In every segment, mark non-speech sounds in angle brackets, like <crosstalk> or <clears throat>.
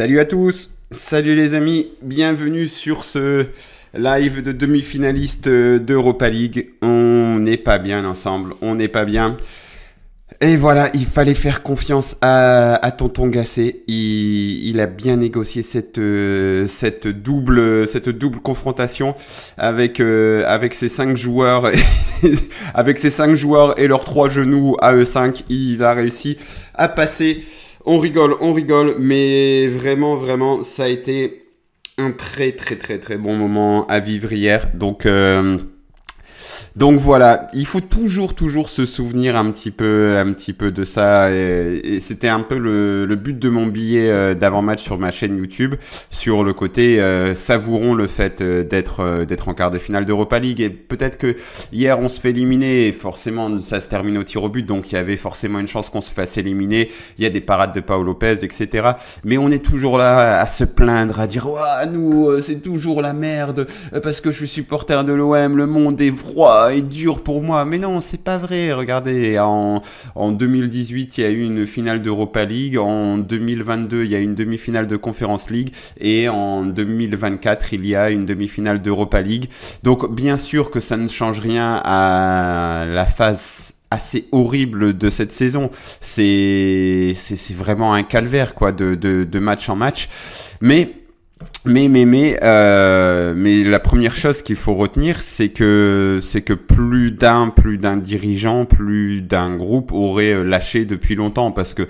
Salut à tous, salut les amis, bienvenue sur ce live de demi-finaliste euh, d'Europa League. On n'est pas bien ensemble, on n'est pas bien. Et voilà, il fallait faire confiance à, Tonton Gassé. Il, a bien négocié cette, euh, cette, double, cette double confrontation avec, euh, avec ses cinq joueurs, <laughs> avec joueurs et leurs trois genoux à E5. Il a réussi à passer on rigole, on rigole, mais vraiment, vraiment, ça a été un très, très, très, très bon moment à vivre hier. Donc. Euh donc voilà, il faut toujours, toujours se souvenir un petit peu, un petit peu de ça. Et, c'était un peu le, but de mon billet euh, d'avant-match sur ma chaîne YouTube, sur le côté euh, savourons le fait euh, d'être, d'être en quart de finale d'Europa League. Et peut-être que hier on se fait éliminer, et forcément ça se termine au tir au but, donc il y avait forcément une chance qu'on se fasse éliminer. Il y a des parades de Paolo Lopez, etc. Mais on est toujours là à se plaindre, à dire, ouah, nous, c'est toujours la merde, parce que je suis supporter de l'OM, le monde est froid euh, est dur pour moi. Mais non, c'est pas vrai. Regardez, en, 2018, il y a eu une finale d'Europa League. En 2022, il y a eu une demi-finale de Conference League. Et en 2024, il y a une demi-finale d'Europa League. Donc, bien sûr que ça ne change rien à la phase assez horrible de cette saison. C'est vraiment un calvaire, quoi, de match en match. Mais mais mais mais euh, mais la première chose qu'il faut retenir, c'est que c'est que plus d'un plus d'un dirigeant, plus d'un groupe aurait euh, lâché depuis longtemps parce que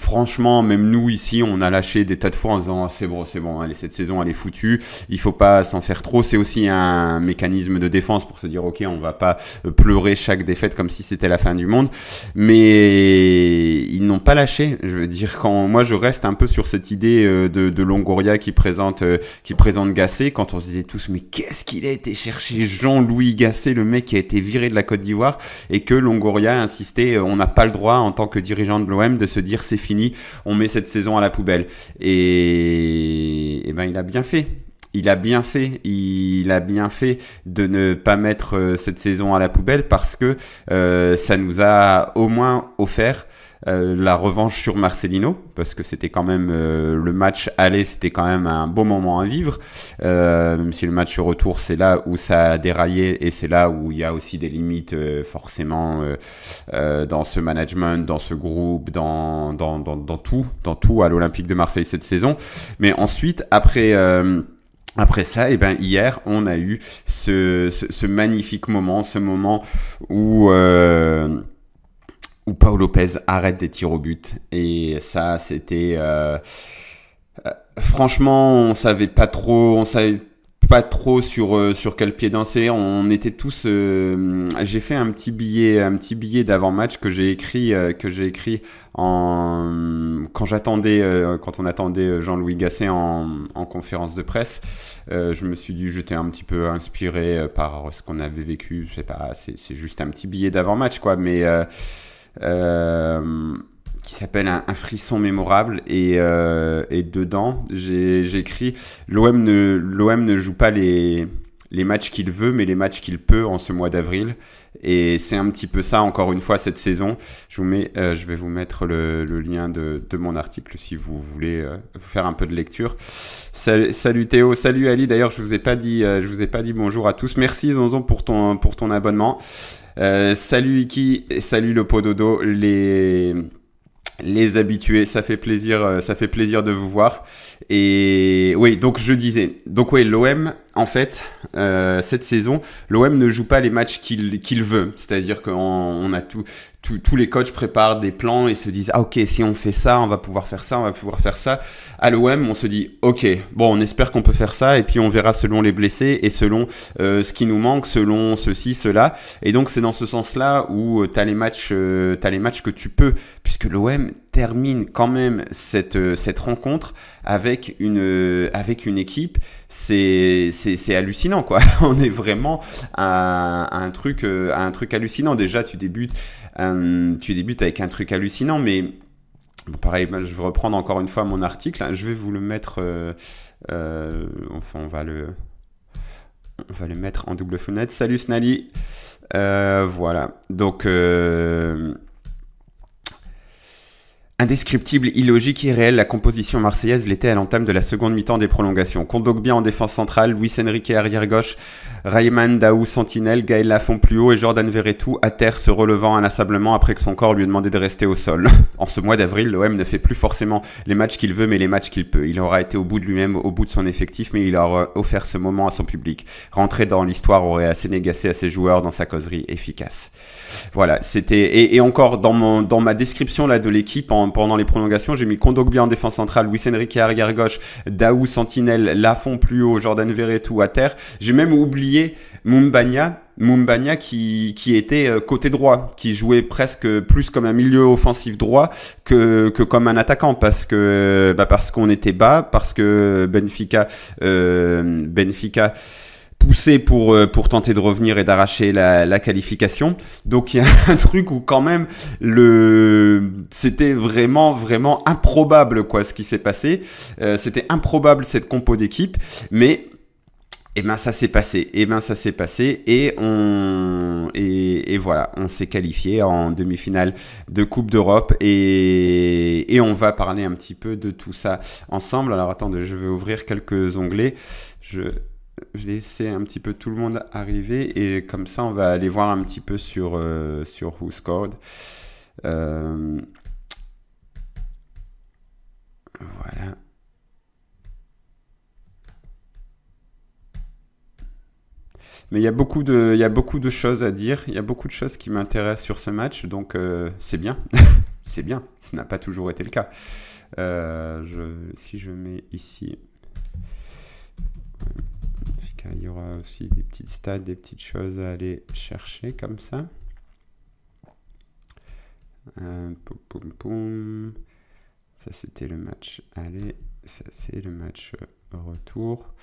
franchement, même nous ici, on a lâché des tas de fois en disant ah, c'est bon, c'est bon, allez, cette saison elle est foutue, il faut pas s'en faire trop. C'est aussi un mécanisme de défense pour se dire ok, on va pas euh, pleurer chaque défaite comme si c'était la fin du monde. Mais ils n'ont pas lâché. Je veux dire, quand moi je reste un peu sur cette idée euh, de, Longoria qui présente, euh, qui présente Gassé, quand on se disait tous mais qu'est-ce qu'il a été chercher Jean-Louis Gasset, le mec qui a été viré de la Côte d'Ivoire, et que Longoria insistait on n'a pas le droit en tant que dirigeant de l'OM de se dire c'est fini on met cette saison à la poubelle. Et, eh ben il a bien fait il a bien fait, il a bien fait de ne pas mettre euh, cette saison à la poubelle parce que euh, ça nous a au moins offert euh, la revanche sur Marcelino, parce que c'était quand même euh, le match aller, c'était quand même un beau moment à vivre. Euh, même si le match retour, c'est là où ça a déraillé et c'est là où il y a aussi des limites forcément dans ce management, dans ce groupe, dans, dans, dans, tout, dans tout à l'Olympique de Marseille cette saison. Mais ensuite, après. Après ça, et eh ben, hier, on a eu ce, ce, magnifique moment, ce moment où, où Paul Lopez arrête des tirs au but. Et ça, c'était... Euh, euh, franchement, on savait pas trop, on savait pas trop sur euh, sur quel pied danser. On était tous. j'ai fait un petit billet, un petit billet d'avant-match que j'ai écrit, que j'ai écrit en quand j'attendais, quand on attendait Jean-Louis Gasset en, conférence de presse. je me suis dit, j'étais un petit peu inspiré par ce qu'on avait vécu. C'est pas, c'est juste un petit billet d'avant-match, quoi. Mais euh, qui s'appelle un, frisson mémorable et, euh, et dedans j'écris l'OM ne l'OM ne joue pas les les matchs qu'il veut, mais les matchs qu'il peut en ce mois d'avril. Et c'est un petit peu ça, encore une fois, cette saison. Je, vous mets, euh, je vais vous mettre le, lien de, de, mon article si vous voulez faire un peu de lecture. Salut, Théo, salut Ali. D'ailleurs, je vous, ai pas dit, je vous ai pas dit bonjour à tous. Merci Zonzon pour ton, pour ton abonnement. Euh, salut Iki, salut le Pododo, les les habitués, ça fait plaisir, euh, ça fait plaisir de vous voir. Et oui, donc je disais, donc oui, l'OM, en fait, euh, cette saison, l'OM ne joue pas les matchs qu'il veut. C'est-à-dire qu'on a tout, tous les coachs préparent des plans et se disent ah ok si on fait ça on va pouvoir faire ça on va pouvoir faire ça à l'OM on se dit ok bon on espère qu'on peut faire ça et puis on verra selon les blessés et selon euh, ce qui nous manque selon ceci cela et donc c'est dans ce sens là où euh, tu as les matchs euh, les matchs que tu peux puisque l'OM termine quand même cette, cette rencontre avec une, avec une équipe, c'est hallucinant quoi. <laughs> On est vraiment un, truc, un truc hallucinant. Déjà, tu débutes euh, tu débutes avec un truc hallucinant, mais pareil, bah, je vais reprendre encore une fois mon article. Je vais vous le mettre. Euh, euh, enfin, on va le. On va le mettre en double fenêtre. Salut Snali. voilà. Donc. Indescriptible, illogique, et réel, la composition marseillaise l'était à l'entame de la seconde mi-temps des prolongations. Kondogbia en défense centrale, Luis Enrique arrière-gauche, Rayman Daou sentinelle, Gaël Lafont plus haut et Jordan Verretou à terre se relevant inlassablement après que son corps lui demandé de rester au sol. <laughs> en ce mois d'avril, l'OM ne fait plus forcément les matchs qu'il veut mais les matchs qu'il peut. Il aura été au bout de lui-même, au bout de son effectif mais il aura offert ce moment à son public. Rentrer dans l'histoire aurait assez négacé à ses joueurs dans sa causerie efficace. Voilà, c'était... Et, et, encore, dans, mon, dans ma description là de l'équipe en pendant les prolongations. J'ai mis Kondogbia en défense centrale, Luis Enrique à arrière gauche, Daou Sentinelle, Lafont plus haut, Jordan Verretou à terre. J'ai même oublié Mumbanya, Mumbanya qui, était euh, côté droit, qui jouait presque plus comme un milieu offensif droit que, comme un attaquant parce que bah, parce qu'on était bas, parce que Benfica euh, Benfica poussé pour, euh, pour tenter de revenir et d'arracher la, qualification. Donc il y a <laughs> un truc où quand même le c'était vraiment vraiment improbable quoi ce qui s'est passé. Euh, c'était improbable cette compo d'équipe, mais et eh ben ça s'est passé, et eh ben ça s'est passé, et on et, et voilà, on s'est qualifié en demi-finale de Coupe d'Europe et... et on va parler un petit peu de tout ça ensemble. Alors attendez, je vais ouvrir quelques onglets. Je je vais laisser un petit peu tout le monde arriver et comme ça on va aller voir un petit peu sur, euh, sur Who euh, voilà. Mais il y, a beaucoup de, il y beaucoup de choses à dire, il y a beaucoup de choses qui m'intéressent sur ce match, donc euh, c'est bien, <laughs> c'est bien, ce n'a pas toujours été le cas. si je mets ici, Hein. il y aura aussi des petites stats, des petites choses à aller chercher comme ça. Euh, ça c'était le match aller, ça c'est le match retour.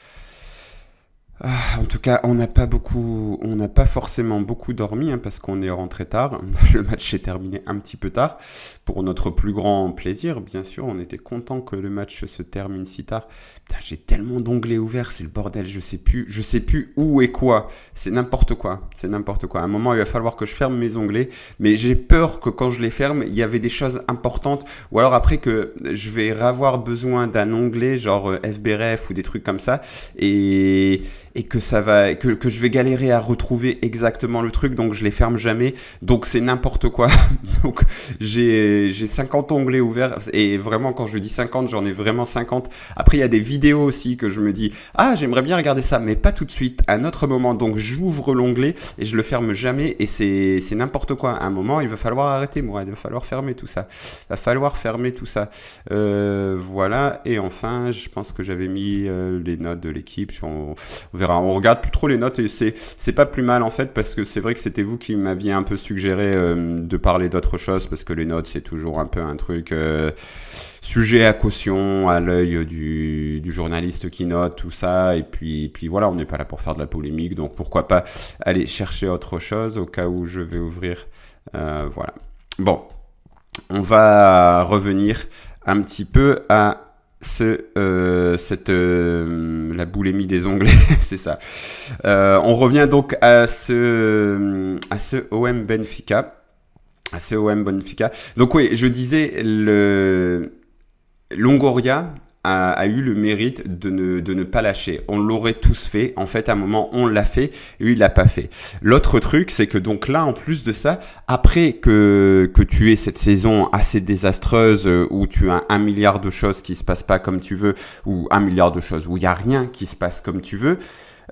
Ah, en tout cas, on n'a pas beaucoup, on n'a pas forcément beaucoup dormi hein, parce qu'on est rentré tard. <laughs> Le match s'est terminé un petit peu tard pour notre plus grand plaisir, bien sûr. On était content que le match se termine si tard. j'ai tellement d'onglets ouverts, c'est le bordel. Je sais plus, je sais plus où et quoi. C'est n'importe quoi, c'est n'importe quoi. À un moment, il va falloir que je ferme mes onglets, mais j'ai peur que quand je les ferme, il y avait des choses importantes, ou alors après que je vais avoir besoin d'un onglet genre FBRF euh, ou des trucs comme ça et et que ça va que, que, je vais galérer à retrouver exactement le truc donc je les ferme jamais donc c'est n'importe quoi <laughs> donc j'ai 50 onglets ouverts et vraiment quand je dis 50 j'en ai vraiment 50 après il y a des vidéos aussi que je me dis ah j'aimerais bien regarder ça mais pas tout de suite à un autre moment donc j'ouvre l'onglet et je le ferme jamais et c'est n'importe quoi à un moment il va falloir arrêter moi il va falloir fermer tout ça il va falloir fermer tout ça euh, voilà et enfin je pense que j'avais mis euh, les notes de l'équipe on regarde plus trop les notes et c'est pas plus mal en fait parce que c'est vrai que c'était vous qui m'aviez un peu suggéré euh, de parler d'autre chose parce que les notes c'est toujours un peu un truc euh, sujet à caution, à l'œil du, journaliste qui note tout ça et puis, puis voilà, on n'est pas là pour faire de la polémique donc pourquoi pas aller chercher autre chose au cas où je vais ouvrir. Euh, voilà. Bon, on va revenir un petit peu à ce, euh, cette, euh, la boulimie des onglets, <laughs> c'est ça. Euh, on revient donc à ce, à ce OM Benfica. À ce OM Benfica. Donc oui, je disais, le Longoria a, eu le mérite de ne, pas lâcher. On l'aurait tous fait. En fait, à un moment, on l'a fait. Lui, il l'a pas fait. L'autre truc, c'est que donc là, en plus de ça, après que, que tu aies cette saison assez désastreuse euh, où tu as un milliard de choses qui se passent pas comme tu veux, ou un milliard de choses où il n'y a rien qui se passe comme tu veux,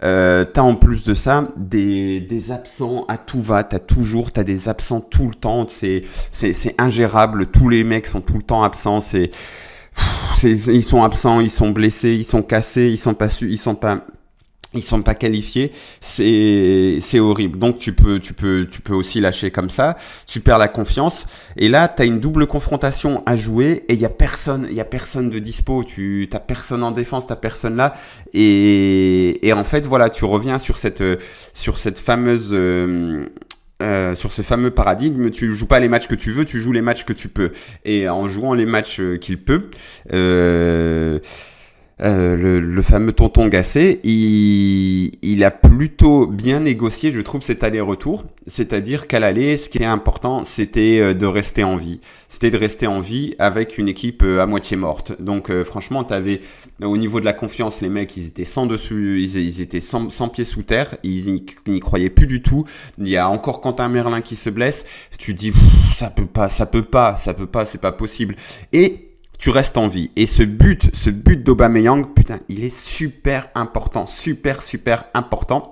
euh, tu as en plus de ça des, absents à tout va, Tu as toujours, t'as des absents tout le temps, c'est, c'est, ingérable, tous les mecs sont tout le temps absents, c'est ils sont absents, ils sont blessés, ils sont cassés, ils sont pas su, ils sont pas ils sont pas qualifiés, c'est c'est horrible. Donc tu peux tu peux tu peux aussi lâcher comme ça, tu perds la confiance et là tu as une double confrontation à jouer et il y a personne, il y a personne de dispo, tu t'as personne en défense, t'as personne là et et en fait voilà, tu reviens sur cette sur cette fameuse euh, euh, sur ce fameux paradigme, tu joues pas les matchs que tu veux, tu joues les matchs que tu peux. Et en jouant les matchs euh, qu'il peut, euh, euh, le, fameux tonton Gassé, il, a plutôt bien négocié, je trouve, cet aller-retour. C'est-à-dire qu'à l'aller, ce qui est important, c'était euh, de rester en vie. C'était de rester en vie avec une équipe euh, à moitié morte. Donc, franchement, tu avais, au niveau de la confiance, les mecs, ils étaient sans dessus, ils, étaient sans, sans, pieds sous terre, ils n'y croyaient plus du tout. Il y a encore Quentin Merlin qui se blesse. Tu dis, ça peut pas, ça peut pas, ça peut pas, c'est pas possible. Et tu restes en vie. Et ce but, ce but d'Obameyang, putain, il est super important, super, super important.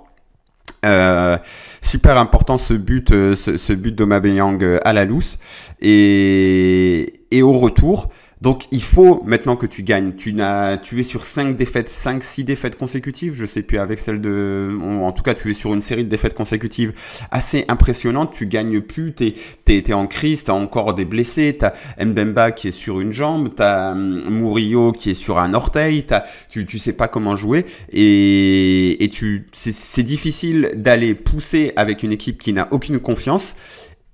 Euh, super important ce but, euh, ce, ce but d'Obameyang euh, à la loose. Et, et au retour, donc il faut maintenant que tu gagnes. Tu, n'as, tu es sur 5 défaites, 5-6 défaites consécutives, je sais plus, avec celle de... En tout cas, tu es sur une série de défaites consécutives assez impressionnante. Tu gagnes plus, tu es, en crise, tu as encore des blessés, tu as Mbemba qui est sur une jambe, tu as mm, Murillo qui est sur un orteil, tu, tu sais pas comment jouer. Et, et tu, c'est difficile d'aller pousser avec une équipe qui n'a aucune confiance.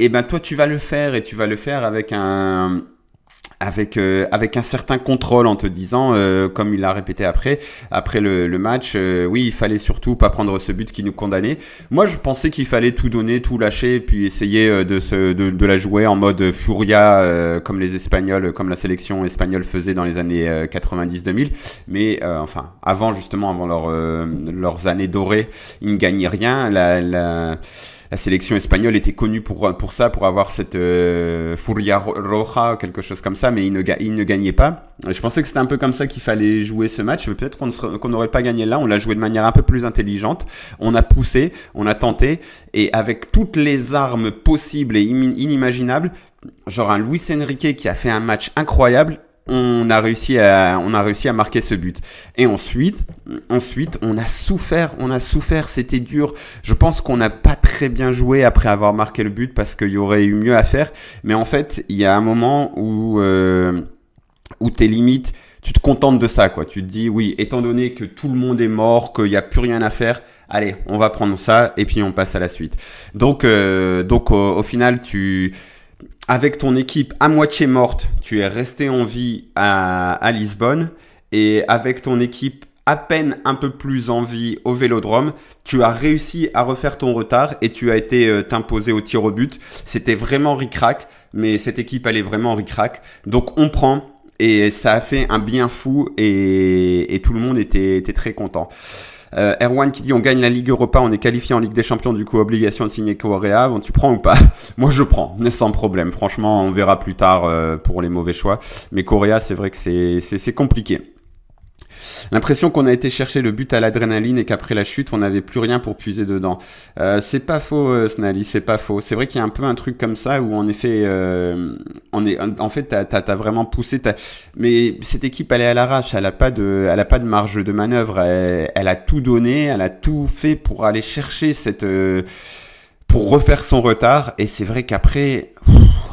Et eh ben toi, tu vas le faire et tu vas le faire avec un avec, euh, avec un certain contrôle en te disant, euh, comme il l'a répété après, après le, le match, euh, oui, il fallait surtout pas prendre ce but qui nous condamnait. Moi, je pensais qu'il fallait tout donner, tout lâcher, puis essayer de, se, de, de, la jouer en mode furia, comme les Espagnols, comme la sélection espagnole faisait dans les années 90-2000. Mais enfin, avant justement, avant leur, leurs années dorées, ils ne gagnaient rien. La, la la sélection espagnole était connue pour, pour ça, pour avoir cette euh, furia roja, quelque chose comme ça, mais il ne, gagnait pas. Je pensais que c'était un peu comme ça qu'il fallait jouer ce match. mais Peut-être qu'on n'aurait pas gagné là. On l'a joué de manière un peu plus intelligente. On a poussé, on a tenté, et avec toutes les armes possibles et inimaginables, genre un Luis Enrique qui a fait un match incroyable on a réussi à, on a réussi à marquer ce but. Et ensuite, ensuite, on a souffert, on a souffert, c'était dur. Je pense qu'on n'a pas très bien joué après avoir marqué le but parce qu'il y aurait eu mieux à faire. Mais en fait, il y a un moment où, euh, où tes limites, tu te contentes de ça, quoi. Tu te dis, oui, étant donné que tout le monde est mort, qu'il n'y a plus rien à faire, allez, on va prendre ça et puis on passe à la suite. Donc, euh, donc au final, tu avec ton équipe à moitié morte, tu es resté en vie à, Lisbonne, et avec ton équipe à peine un peu plus en vie au vélodrome. Tu as réussi à refaire ton retard et tu as été euh, t'imposer au tir au but. C'était vraiment ricrac, mais cette équipe, allait vraiment ricrac. Donc on prend et ça a fait un bien fou et, tout le monde était très content. Euh, Erwan qui dit on gagne la Ligue Europa, on est qualifié en Ligue des Champions, du coup obligation de signer Korea, tu prends ou pas <laughs> Moi je prends, mais sans problème. Franchement, on verra plus tard euh, pour les mauvais choix. Mais Korea c'est vrai que c'est compliqué. L'impression qu'on a été chercher le but à l'adrénaline et qu'après la chute, on n'avait plus rien pour puiser dedans. Euh, c'est pas faux, euh, Snally, c'est pas faux. C'est vrai qu'il y a un peu un truc comme ça où en effet, euh, on est, en fait, t'as vraiment poussé. Mais cette équipe, elle est à l'arrache. Elle a pas de, elle a pas de marge de manœuvre. elle, a tout donné, elle a tout fait pour aller chercher cette, pour refaire son retard. Et c'est vrai qu'après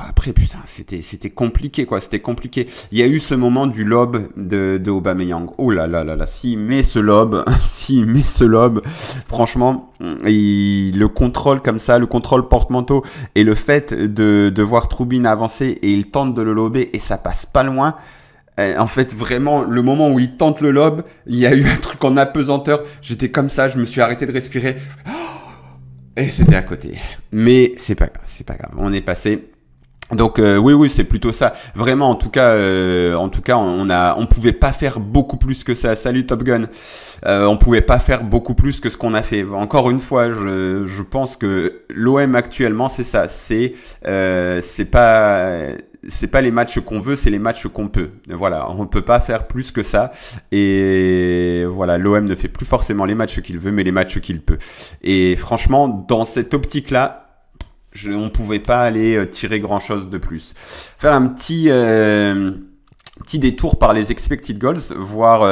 après, putain, c'était, c'était compliqué, quoi. C'était compliqué. Il y a eu ce moment du lobe de, de Aubameyang. Oh là là là là, s'il met ce lobe, <laughs> s'il met ce lobe, franchement, il le contrôle comme ça, le contrôle porte-manteau, et le fait de, de voir Troubine avancer, et il tente de le lober, et ça passe pas loin. Eh, en fait, vraiment, le moment où il tente le lobe, il y a eu un truc en apesanteur. J'étais comme ça, je me suis arrêté de respirer. Et c'était à côté. Mais c'est pas grave, c'est pas grave. On est passé. Donc euh, oui oui c'est plutôt ça vraiment en tout cas euh, en tout cas on a on pouvait pas faire beaucoup plus que ça salut Top Gun euh, on pouvait pas faire beaucoup plus que ce qu'on a fait encore une fois je, je pense que l'OM actuellement c'est ça c'est euh, c'est pas c'est pas les matchs qu'on veut, c'est les matchs qu'on peut. Voilà, on ne peut pas faire plus que ça. Et voilà, l'OM ne fait plus forcément les matchs qu'il veut, mais les matchs qu'il peut. Et franchement, dans cette optique-là, on ne pouvait pas aller euh, tirer grand-chose de plus. Faire un petit, euh, petit détour par les expected goals, voir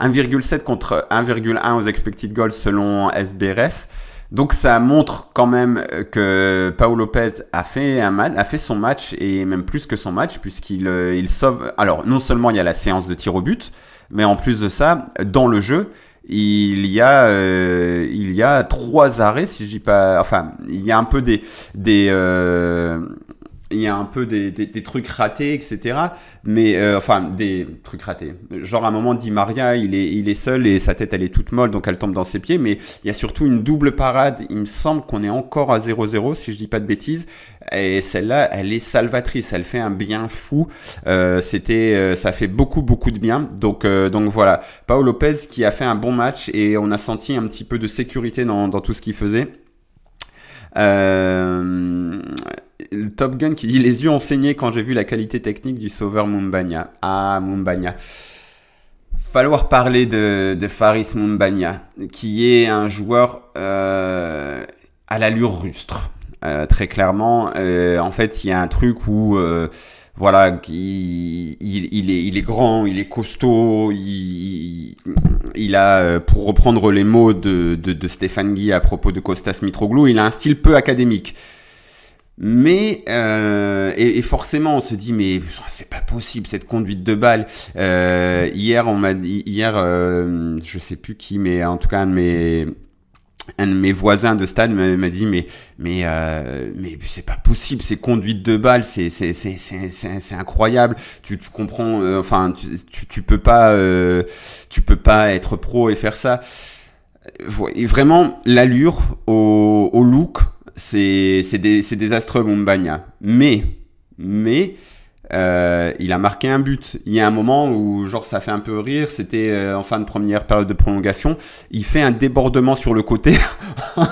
1,7 euh, contre 1,1 aux expected goals selon FBRF. Donc ça montre quand même que Paolo Lopez a fait, un a fait son match et même plus que son match puisqu'il il sauve... Alors non seulement il y a la séance de tir au but, mais en plus de ça, dans le jeu, il y a euh, il y a trois arrêts si je dis pas enfin il y a un peu des des euh, il y a un peu des, trucs ratés, etc. Mais euh, enfin, des trucs ratés. Genre, à un moment, dit Maria, il est, il est seul et sa tête, elle est toute molle, donc elle tombe dans ses pieds. Mais il y a surtout une double parade. Il me semble qu'on est encore à 0-0, si je dis pas de bêtises. Et celle-là, elle est salvatrice. Elle fait un bien fou. Euh, c'était, euh, ça fait beaucoup, beaucoup de bien. Donc, donc voilà. Paolo Lopez qui a fait un bon match et on a senti un petit peu de sécurité dans, dans tout ce qu'il faisait. Euh Top Gun qui dit les yeux enseignés quand j'ai vu la qualité technique du sauveur Mumbagna ». Ah, Mumbania. Falloir parler de, Faris Mumbagna, qui est un joueur euh, à l'allure rustre. Euh, très clairement, euh, en fait, il y a un truc où voilà, il, est, grand, il est costaud, il, a, pour reprendre les mots de, Stéphane Guy à propos de Costas Mitroglou, il a un style peu académique. Mais euh, et, forcément, on se dit mais c'est pas possible cette conduite de balle. Euh, hier, on m'a dit hier, euh, je sais plus qui, mais en tout cas un de mes mes voisins de stade m'a dit mais mais euh, mais c'est pas possible ces conduites de balle, c'est c'est c'est c'est incroyable tu, tu comprends euh, enfin tu, tu, peux pas euh, tu peux pas être pro et faire ça et vraiment l'allure au, au look c'est désastreux Mumbagna. Mais, mais euh, il a marqué un but. Il y a un moment où genre ça fait un peu rire, c'était euh, en fin de première période de prolongation, il fait un débordement sur le côté.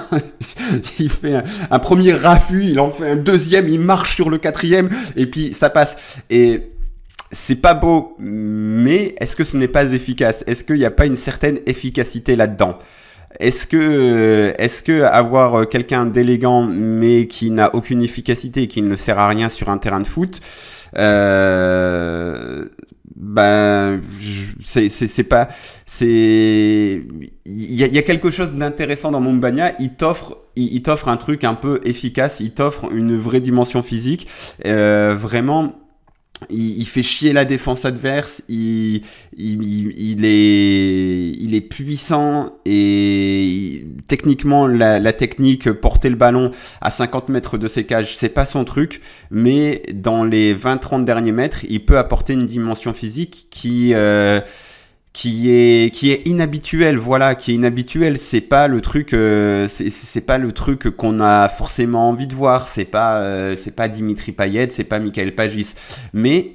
<laughs> il fait un, premier raffut, il en fait un deuxième, il marche sur le quatrième et puis ça passe. Et c'est pas beau, mais est-ce que ce n'est pas efficace Est-ce qu'il n'y a pas une certaine efficacité là-dedans est-ce que, euh, est que avoir euh, quelqu'un d'élégant mais qui n'a aucune efficacité qui ne sert à rien sur un terrain de foot, euh, ben, c'est pas. c'est Il y, a quelque chose d'intéressant dans Mumbania. Il t'offre il t'offre un truc un peu efficace, il t'offre une vraie dimension physique. Euh, vraiment il, fait chier la défense adverse, il, il, est, il est puissant et techniquement la, technique, porter le ballon à 50 mètres de ses cages, c'est pas son truc, mais dans les 20-30 derniers mètres, il peut apporter une dimension physique qui... Euh, qui est qui est inhabituel voilà qui est inhabituel c'est pas le truc euh, c'est pas le truc qu'on a forcément envie de voir c'est pas euh, c'est pas Dimitri Payet c'est pas Michael Pagis mais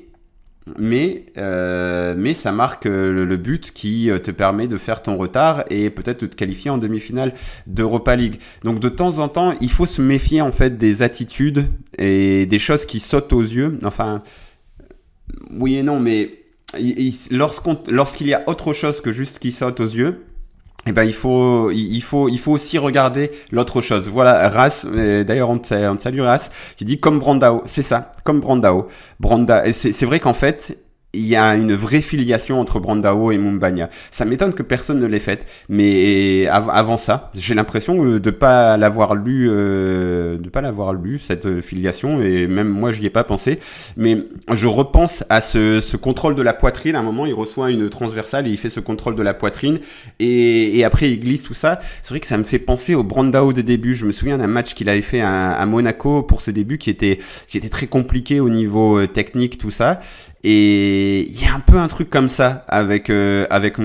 mais, euh, mais ça marque le, but qui te permet de faire ton retard et peut-être de te qualifier en demi-finale d'Europa League. Donc de temps en temps, il faut se méfier en fait des attitudes et des choses qui sautent aux yeux. Enfin, oui et non, mais lorsqu'on lorsqu'il y a autre chose que juste qui saute aux yeux, eh ben, il faut, il faut, il faut aussi regarder l'autre chose. Voilà, Ras, d'ailleurs, on, te, on te salue Ras, qui dit comme Brandao. C'est ça, comme Brandao. Branda, c'est vrai qu'en fait, il y a une vraie filiation entre Brandao et Mumbagna. Ça m'étonne que personne ne l'ait faite, mais avant ça, j'ai l'impression euh, de pas l'avoir lu, euh, de pas l'avoir lu cette euh, filiation, et même moi j'y ai pas pensé. Mais je repense à ce, ce, contrôle de la poitrine. À un moment, il reçoit une transversale et il fait ce contrôle de la poitrine, et, après il glisse tout ça. C'est vrai que ça me fait penser au Brandao des débuts. Je me souviens d'un match qu'il avait fait à, à, Monaco pour ses débuts, qui était qui était très compliqué au niveau euh, technique, tout ça, et il y a un peu un truc comme ça avec, euh, avec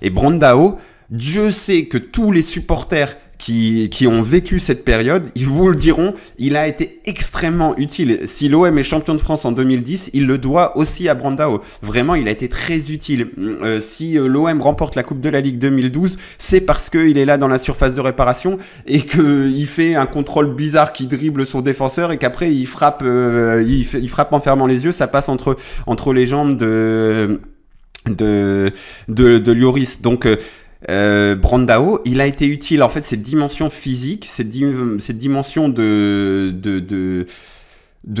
Et Brandao, Dieu sait que tous les supporters qui, qui ont vécu cette période, ils vous le diront, il a été extrêmement utile. Si l'OM est champion de France en 2010, il le doit aussi à Brandao. Vraiment, il a été très utile. Mm, euh, si euh, l'OM remporte la Coupe de la Ligue 2012, c'est parce qu'il est là dans la surface de réparation et qu'il euh, fait un contrôle bizarre qui dribble son défenseur et qu'après il frappe, il, frappe en fermant les yeux, ça passe entre, entre les jambes de de de, Lloris. Donc euh, Brandao, il a été utile. En fait, cette dimension physique, cette, dimension de de, de,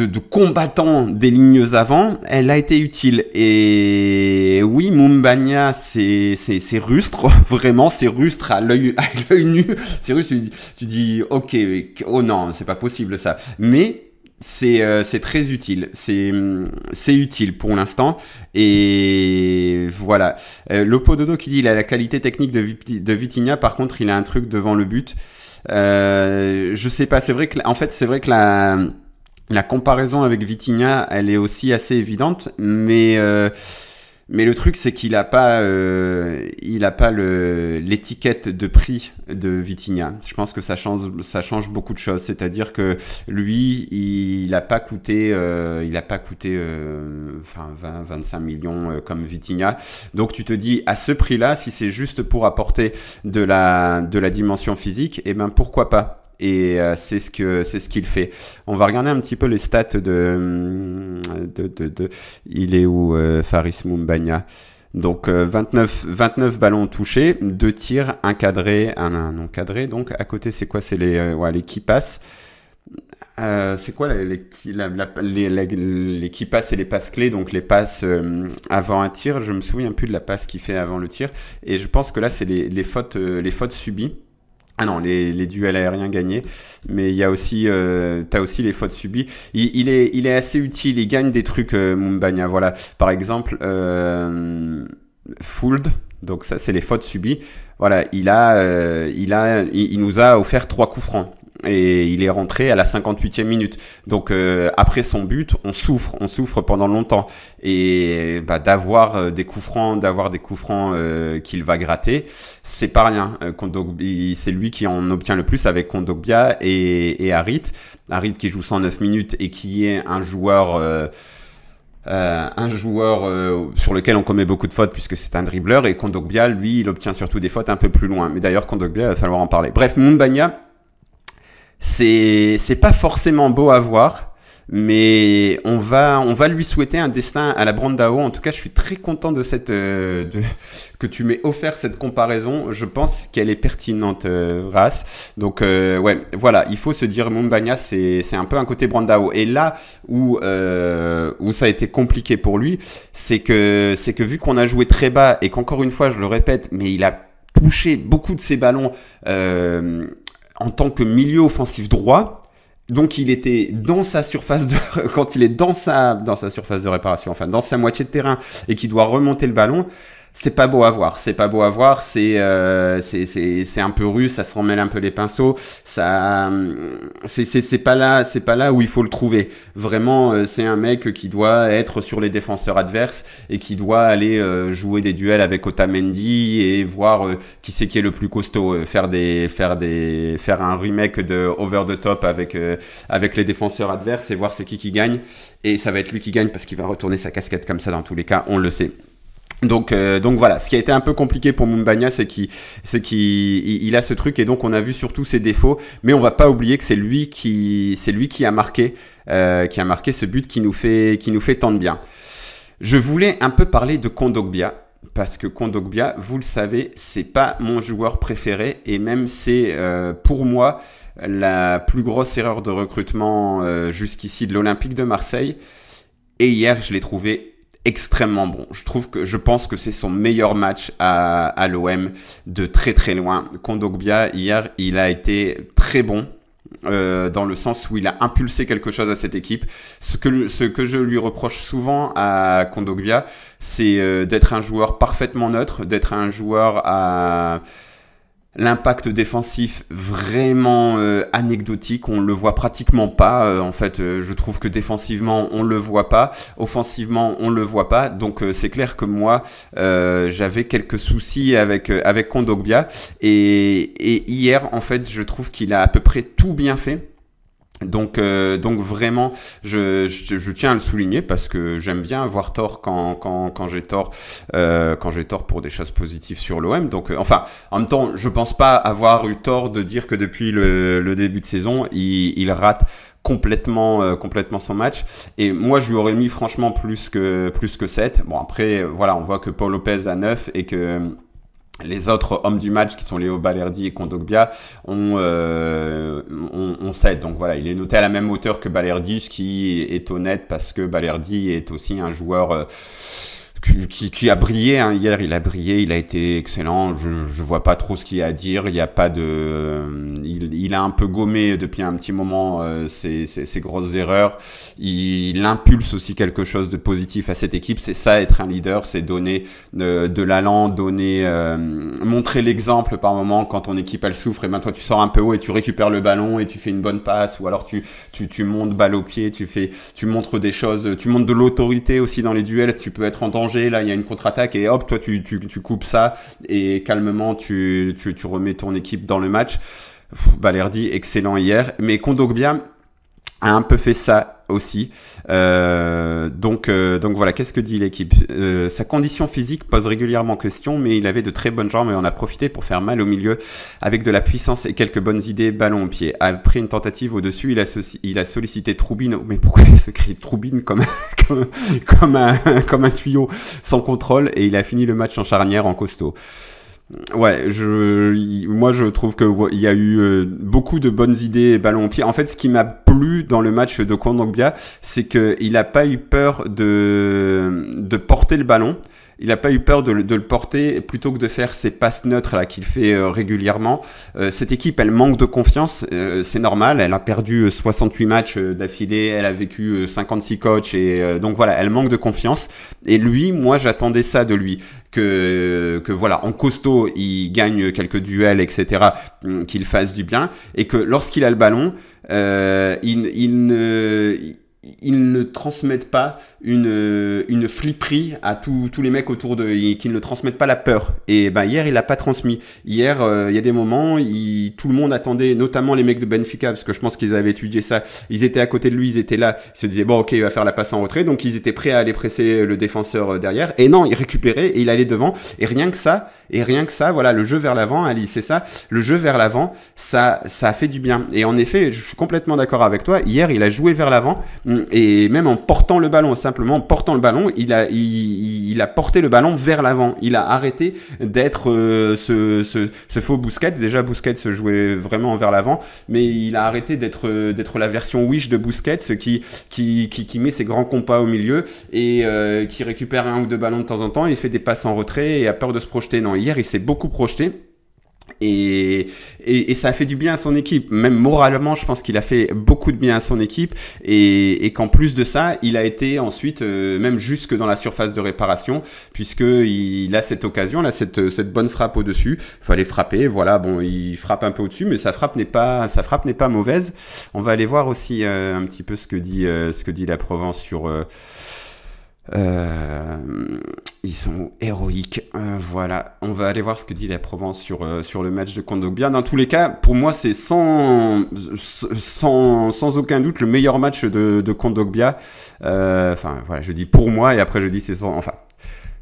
de, combattant des lignes avant, elle a été utile. Et oui, Mumbanya, c'est rustre, <laughs> vraiment, c'est rustre à l'œil nu. <laughs> C'est rustre, tu, tu dis, ok, oh non, c'est pas possible ça. Mais euh, c'est très utile. Hum, c'est utile pour l'instant. Et voilà. Euh, Lopo Dodo qui dit il a la qualité technique de, Vitigna, Par contre, il a un truc devant le but. Euh, je sais pas. C'est vrai que, en fait, c'est vrai que la, la comparaison avec Vitinha, elle est aussi assez évidente. Mais. Mais le truc, c'est qu'il n'a pas, euh, il a pas l'étiquette de prix de Vitinha. Je pense que ça change, ça change beaucoup de choses. C'est-à-dire que lui, il n'a pas coûté, euh, il a pas coûté euh, enfin 20, 25 millions euh, comme Vitinha. Donc tu te dis, à ce prix-là, si c'est juste pour apporter de la, de la dimension physique, eh ben pourquoi pas et c'est ce que c'est ce qu'il fait. On va regarder un petit peu les stats de il est où euh, Faris Mumbagna donc 29, euh, 29 ballons touchés, 2 tirs, un cadré, un, non cadré. Donc à côté, c'est quoi C'est euh, les, les qui passent. c'est quoi les, qui passent et les passes clés Donc les passes avant un tir, je me souviens plus de la passe qui fait avant le tir. Et je pense que là, c'est les, fautes, les fautes subies. Ah non, les, les, duels aériens gagnés, mais il y a aussi, euh, t'as aussi les fautes subies. Il, est, il est assez utile, il gagne des trucs euh, Voilà, par exemple, euh, Fould, donc ça c'est les fautes subies. Voilà, il a, euh, il a, il, nous a offert trois coups francs et il est rentré à la 58e minute. Donc euh, après son but, on souffre, on souffre pendant longtemps et bah, d'avoir euh, des coups francs, d'avoir des coups francs euh, qu'il va gratter, c'est pas rien. c'est lui qui en obtient le plus avec Kondogbia et, et Harit. Harit qui joue 109 minutes et qui est un joueur euh, un joueur sur lequel on commet beaucoup de fautes puisque c'est un dribbleur et Kondogbia lui il obtient surtout des fautes un peu plus loin mais d'ailleurs Kondogbia il va falloir en parler bref Mumbanya c'est pas forcément beau à voir, mais on va, on va lui souhaiter un destin à la Brandao. En tout cas, je suis très content de cette, euh, de, que tu m'aies offert cette comparaison. Je pense qu'elle est pertinente, euh, race. Donc, euh, ouais, voilà, il faut se dire Mumbanya, c'est un peu un côté Brandao. Et là où, euh, où ça a été compliqué pour lui, c'est que, c'est que vu qu'on a joué très bas et qu'encore une fois, je le répète, mais il a touché beaucoup de ses ballons euh, en tant que milieu offensif droit. Donc il était dans sa surface de <laughs> quand il est dans sa dans sa surface de réparation, enfin dans sa moitié de terrain et qui doit remonter le ballon, c'est pas beau à voir, c'est pas beau à voir, c'est euh, c'est un peu russe, ça se remêle un peu les pinceaux, ça euh, c'est pas là c'est pas là où il faut le trouver. Vraiment, euh, c'est un mec qui doit être sur les défenseurs adverses et qui doit aller euh, jouer des duels avec Otamendi et voir qui c'est qui est le plus costaud, faire des faire des faire un remake de Over the Top avec avec les défenseurs adverses et voir c'est qui qui gagne et ça va être lui qui gagne parce qu'il va retourner sa casquette comme ça dans tous les cas, on le sait. Euh, donc, voilà, ce qui a été un peu compliqué pour Mumbagna, c'est qu'il a ce truc et donc on a vu surtout ses défauts, mais on va pas oublier que c'est lui qui a marqué euh, qui a marqué ce but qui nous fait tant de bien. Je voulais un peu parler de Kondogbia parce que Kondogbia, vous le savez, c'est pas mon joueur préféré et même c'est euh, pour moi la plus grosse erreur de recrutement jusqu'ici de l'Olympique de Marseille. Et hier, je l'ai trouvé extrêmement bon. Je trouve que je pense que c'est son meilleur match à, l'OM de très très loin. Kondogbia hier, il a été très bon. Euh, dans le sens où il a impulsé quelque chose à cette équipe. Ce que, ce que je lui reproche souvent à Kondogbia, c'est euh, d'être un joueur parfaitement neutre, d'être un joueur à, L'impact défensif vraiment euh, anecdotique, on le voit pratiquement pas. Euh, en fait, euh, je trouve que défensivement on le voit pas, offensivement on le voit pas. Donc c'est clair que moi j'avais quelques soucis avec avec Kondogbia et hier en fait je trouve qu'il a à peu près tout bien fait donc, euh, donc vraiment, je, je, tiens à le souligner parce que j'aime bien avoir tort quand, quand, quand j'ai tort, euh, quand j'ai tort pour des chasses positives sur l'OM. Donc, euh, enfin, en même temps, je pense pas avoir eu tort de dire que depuis le, début de saison, il, rate complètement complètement son match et moi je lui aurais mis franchement plus que plus que 7 bon après voilà on voit que Paul Lopez a 9 et que les autres hommes du match, qui sont Léo Balerdi et Kondogbia, ont euh, Donc voilà, il est noté à la même hauteur que Balerdi, ce qui est honnête parce que Balerdi est aussi un joueur... Euh, qui, qui, a brillé hein, hier. Il a brillé, il a été excellent. Je, je vois pas trop ce qu'il y a à dire. Il y a pas de, euh, il, il, a un peu gommé depuis un petit moment euh, ses, grosses erreurs. Il, impulse aussi quelque chose de positif à cette équipe. C'est ça être un leader, c'est donner de euh, de l'allant, donner, euh, montrer l'exemple par moment quand ton équipe elle souffre. Et ben toi tu sors un peu haut et tu récupères le ballon et tu fais une bonne passe ou alors tu tu, tu montes balle au pied, tu fais, tu montres des choses, tu montres de l'autorité aussi dans les duels. Tu peux être en danger là il y a une contre-attaque et hop, toi tu, tu, coupes ça et calmement tu, tu, remets ton équipe dans le match. Balerdi, excellent hier. Mais Kondogbia, a un peu fait ça aussi. Euh, donc, euh, donc voilà, qu'est-ce que dit l'équipe euh, Sa condition physique pose régulièrement question, mais il avait de très bonnes jambes et on a profité pour faire mal au milieu avec de la puissance et quelques bonnes idées, ballon au pied. Après une tentative au-dessus, il, il a, sollicité Troubine. Oh, mais pourquoi il se crie Troubine comme, <laughs> comme, comme, un, <laughs> comme un tuyau sans contrôle Et il a fini le match en charnière en costaud. Ouais, je, moi je trouve que il y a eu euh, beaucoup de bonnes idées et au pied. En fait, ce qui m'a plu dans le match de Kondogbia, c'est qu'il n'a pas eu peur de porter le ballon il n'a pas eu peur de, le porter plutôt que de faire ses passes neutres là qu'il fait euh, régulièrement. Euh, cette équipe, elle manque de confiance, euh, c'est normal. Elle a perdu 68 matchs d'affilée, elle a vécu 56 coachs et donc voilà, elle manque de confiance. Et lui, moi, j'attendais ça de lui que que voilà, en costaud, il gagne quelques duels, etc., hum, qu'il fasse du bien et que lorsqu'il a le ballon, il, ne ils ne transmettent pas une, une flipperie à tous les mecs autour de qui ne transmettent pas la peur. Et ben hier, il l'a pas transmis. Hier, euh, il y a des moments, il, tout le monde attendait, notamment les mecs de Benfica, parce que je pense qu'ils avaient étudié ça. Ils étaient à côté de lui, ils étaient là, ils se disaient bon ok, il va faire la passe en retrait, donc ils étaient prêts à aller presser le défenseur euh, derrière. Et non, il récupérait et il allait devant. Et rien que ça, et rien que ça, voilà, le jeu vers l'avant, Ali, c'est ça, le jeu vers l'avant, ça, ça fait du bien. Et en effet, je suis complètement d'accord avec toi. Hier, il a joué vers l'avant mm, et même en portant le ballon, simplement en portant le ballon, il a, il, a porté le ballon vers l'avant. Il a arrêté d'être euh, ce, ce, ce, faux Bousquet. Déjà, Bousquet se jouait vraiment vers l'avant, mais il a arrêté d'être euh, d'être la version Wish de Bousquet, ce qui, qui, qui, met ses grands compas au milieu et euh, qui récupère un ou deux ballons de temps en temps et fait des passes en retrait et a peur de se projeter. Non, Hier, il s'est beaucoup projeté. Et, ça a fait du bien à son équipe. Même moralement, je pense qu'il a fait beaucoup de bien à son équipe. Et, qu'en plus de ça, il a été ensuite, euh, même jusque dans la surface de réparation, puisqu'il il a cette occasion, là, cette, cette bonne frappe au-dessus. Il fallait frapper, voilà. Bon, il frappe un peu au-dessus, mais sa frappe n'est pas, pas mauvaise. On va aller voir aussi euh, un petit peu ce que dit, euh, ce que dit la Provence sur euh, ils sont héroïques. Hein, voilà, on va aller voir ce que dit la Provence sur, euh, sur le match de Kondogbia. Dans tous les cas, pour moi, c'est sans, sans, aucun doute le meilleur match de, de Kondogbia. Euh, enfin, voilà, je dis pour moi et après je dis c'est sans. Enfin.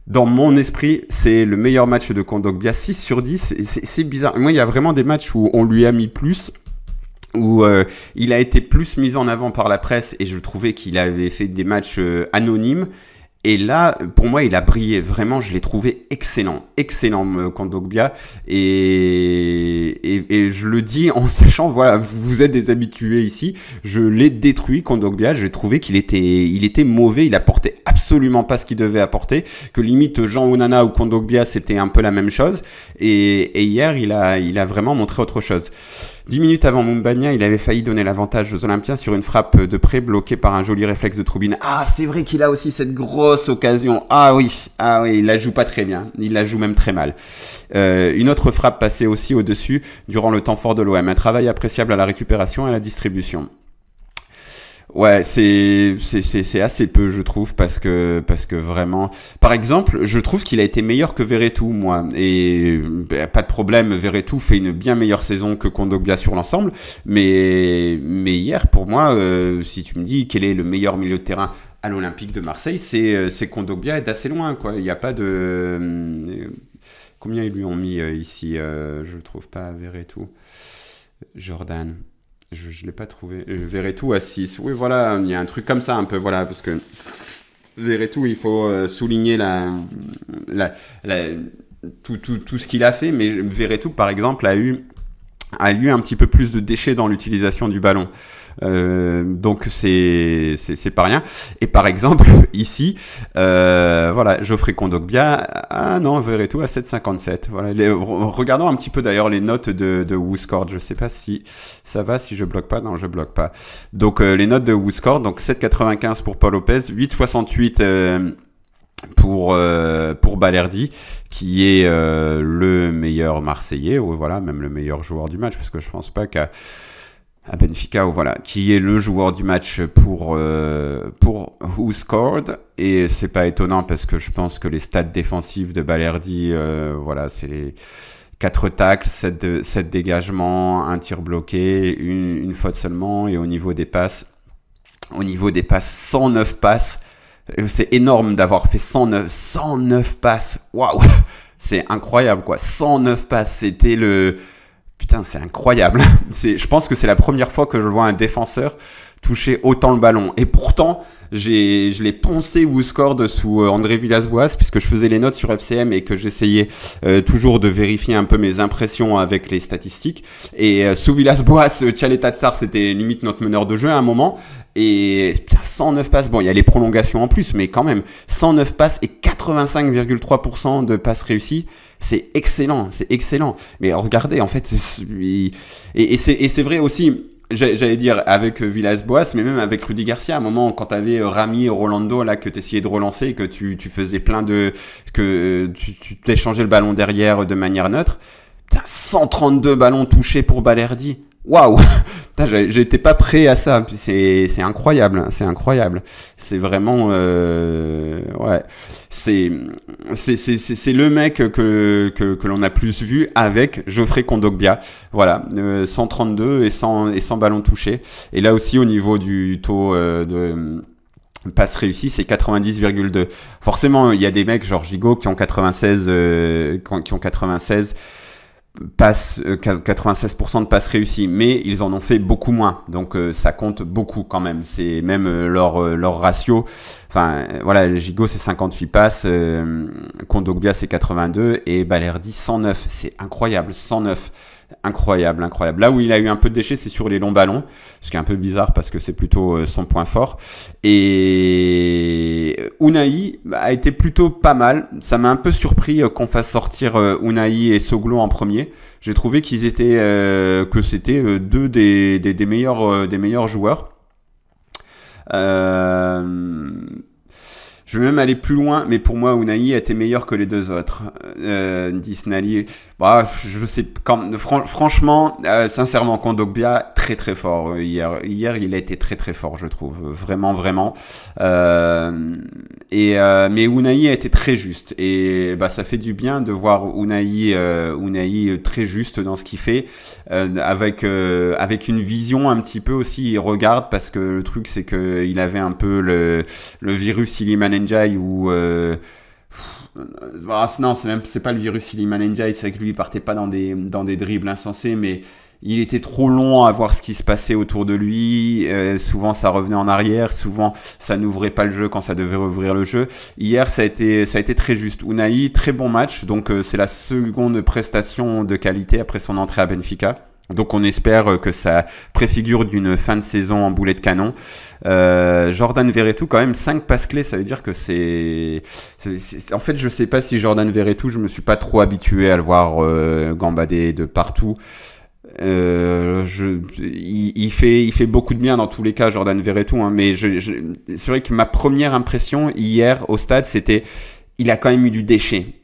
Dans mon esprit, c'est le meilleur match de Kondogbia, 6 sur 10. C'est bizarre. Moi, il y a vraiment des matchs où on lui a mis plus où il a été plus mis en avant par la presse et je trouvais qu'il avait fait des matchs anonymes et là, pour moi, il a brillé. Vraiment, je l'ai trouvé excellent. Excellent, euh, Kondogbia, Et, et, et, je le dis en <laughs> sachant, voilà, vous êtes des habitués ici. Je l'ai détruit, Kondogbia, J'ai trouvé qu'il était, il était mauvais. Il apportait absolument pas ce qu'il devait apporter. Que limite, Jean Unana ou Kondogbia, c'était un peu la même chose. Et, et, hier, il a, il a vraiment montré autre chose. Dix minutes avant Mumbania, il avait failli donner l'avantage aux Olympiens sur une frappe de près bloquée par un joli réflexe de Troubine. Ah, c'est vrai qu'il a aussi cette grosse occasion. Ah oui, ah oui, il la joue pas très bien. Il la joue même très mal. Euh, une autre frappe passée aussi au-dessus durant le temps fort de l'OM. Un travail appréciable à la récupération et à la distribution. Ouais, c'est c'est assez peu, je trouve, parce que parce que vraiment, par exemple, je trouve qu'il a été meilleur que Verretou, moi, et bah, pas de problème, Verretou fait une bien meilleure saison que Kondogbia sur l'ensemble, mais mais hier, pour moi, euh, si tu me dis quel est le meilleur milieu de terrain à l'Olympique de Marseille, c'est euh, c'est Kondogbia est assez loin, quoi. Il n'y a pas de euh, combien ils lui ont mis ici, je ne trouve pas Verretou, Jordan. Je ne l'ai pas trouvé. Euh, tout à 6. Oui, voilà, il y a un truc comme ça un peu, voilà, parce que tout, il faut euh, souligner la, la, tout, tout, tout, ce qu'il a fait, mais tout, par exemple, a eu, a eu un petit peu plus de déchets dans l'utilisation du ballon. Euh, donc c'est, c'est pas rien. Et par exemple, <laughs> ici, euh, voilà, Geoffrey Kondogbia, ah non, verrez tout à 7,57. Voilà, les, regardons un petit peu d'ailleurs les notes de, de Je sais pas si ça va, si je bloque pas. Non, je bloque pas. Donc euh, les notes de WooScore, donc 7,95 pour Paul Lopez, 8,68 euh, pour pour Balerdi qui est le meilleur Marseillais ou voilà même le meilleur joueur du match parce que je pense pas qu'à à Benfica, voilà, qui est le joueur du match pour, euh, pour Who Scored. Et c'est pas étonnant parce que je pense que les stats défensifs de Balerdi, euh, voilà, c'est 4 tacles, 7, dégagements, un tir bloqué, une, faute seulement. Et au niveau des passes, au niveau des passes, 109 passes. C'est énorme d'avoir fait 109, 109 passes. Waouh! <laughs> C'est incroyable quoi. 109 passes, c'était le Putain, c'est incroyable. <laughs> je pense que c'est la première fois que je vois un défenseur toucher autant le ballon. Et pourtant, je l'ai poncé ou score sous euh, André Villas-Boas, puisque je faisais les notes sur FCM et que j'essayais euh, toujours de vérifier un peu mes impressions avec les statistiques. Et euh, sous Villas-Boas, Tsar, c'était limite notre meneur de jeu à un moment. Et putain, 109 passes, bon, il y a les prolongations en plus, mais quand même, 109 passes et 85,3% de passes réussies. C'est excellent, c'est excellent. Mais regardez, en fait, et, et c'est vrai aussi, j'allais dire avec euh, Villas-Boas, mais même avec Rudy Garcia, à un moment quand t'avais euh, Rami et Rolando là que t'essayais de relancer, que tu, tu faisais plein de que euh, tu t'échangeais le ballon derrière de manière neutre. Putain, 132 ballons touchés pour Balerdi waouh <laughs> J'étais pas prêt à ça. Puis c'est, c'est incroyable, hein, c'est incroyable. C'est vraiment. Euh, ouais. C'est, c'est, c'est, c'est le mec que, que, que l'on a plus vu avec Geoffrey Kondogbia. Voilà, 132 euh, et 100, et 100 ballons touchés. Et là aussi, au niveau du taux euh, de passe réussi, c'est 90,2. Forcément, il y a des mecs genre Gigot qui ont 96, euh, qui ont 96 96% euh, de passes réussies, mais ils en ont fait beaucoup moins. Donc euh, ça compte beaucoup quand même. C'est même euh, leur, leur ratio. Enfin voilà, Gigo c'est 58 passes, Kondogbia c'est 82 et Balerdi 109. C'est incroyable, 109. Incroyable, incroyable. Là où il a eu un peu de déchets, c'est sur les longs ballons, ce qui est un peu bizarre parce que c'est plutôt euh, son point fort. Et euh, Unai a été plutôt pas mal. Ça m'a un peu surpris euh, qu'on fasse sortir Unai et Soglo en premier. J'ai trouvé qu'ils étaient, que c'était deux des, des, des, meilleurs, des meilleurs joueurs. Euh, je vais même aller plus loin, mais pour moi, Unai a été meilleur que les deux autres. Euh, Disney, bah, je sais, quand, franchement, euh, sincèrement, Kondogbia, très très fort hier. Hier, il a été très très fort, je trouve. Vraiment, vraiment. Euh, et, euh, mais Unai a été très juste. Et bah, ça fait du bien de voir Unai, euh, Unai très juste dans ce qu'il fait, avec, avec une vision un petit peu aussi. Il regarde parce que le truc, c'est qu'il avait un peu le, le virus manait ou. Euh, ah, non, c'est pas le virus Njai, c'est que lui il partait pas dans des, dans des dribbles insensés, mais il était trop long à voir ce qui se passait autour de lui. Euh, souvent, ça revenait en arrière. Souvent, ça n'ouvrait pas le jeu quand ça devait ouvrir le jeu. Hier, ça a été, ça a été très juste. Unai, très bon match. Donc, euh, c'est la seconde prestation de qualité après son entrée à Benfica. Donc on espère euh, que ça préfigure d'une fin de saison en boulet de canon. Euh, Jordan Verretou, quand même, 5 passes clés, ça veut dire que c'est... En fait, je sais pas si Jordan Verretou, je me suis pas trop habitué à le voir euh, gambader de partout. Euh, il, fait, il fait beaucoup de bien dans tous les cas, Jordan Verretou, hein, mais c'est vrai que ma première impression hier au stade, c'était il a quand même eu du déchet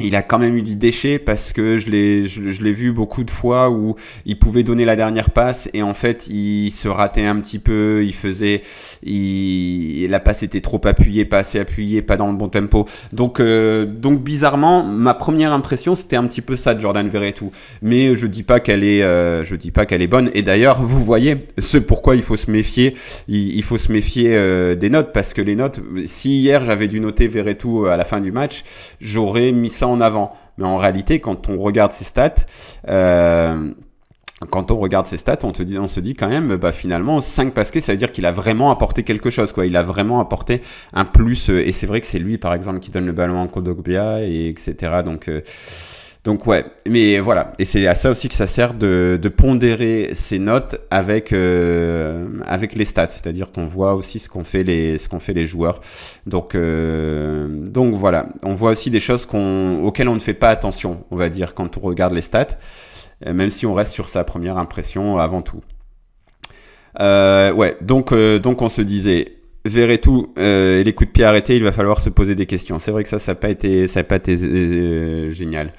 il a quand même eu du déchet parce que je l'ai je, l'ai vu beaucoup de fois où il pouvait donner la dernière passe et en fait il se ratait un petit peu, il faisait il, la passe était trop appuyée, pas assez appuyée, pas dans le bon tempo. Donc euh, donc bizarrement, ma première impression c'était un petit peu ça de Jordan Veretout. Mais je dis pas qu'elle est euh, je dis pas qu'elle est bonne et d'ailleurs, vous voyez, ce pourquoi il faut se méfier, il, faut se méfier euh, des notes parce que les notes si hier j'avais dû noter Veretout à la fin du match, j'aurais mis ça avant. Mais en réalité, quand on regarde ses stats, euh, quand on regarde ses stats, on, te dit, on se dit quand même, bah, finalement, 5 pasquets, ça veut dire qu'il a vraiment apporté quelque chose, quoi. Il a vraiment apporté un plus. Euh, et c'est vrai que c'est lui, par exemple, qui donne le ballon en Kodogbia et etc. Donc, euh, donc ouais, mais voilà, et c'est à ça aussi que ça sert de, pondérer ces notes avec euh, avec les stats, c'est-à-dire qu'on voit aussi ce qu'ont fait les ce fait les joueurs. Donc euh, donc voilà, on voit aussi des choses qu'on auxquelles on ne fait pas attention, on va dire quand on regarde les stats, euh, même si on reste sur sa première impression avant tout. ouais, donc donc on se disait verrez tout, euh, les coups de pied arrêtés, il va falloir se poser des questions. C'est vrai que ça, ça n'a pas été, ça a pas été euh, génial.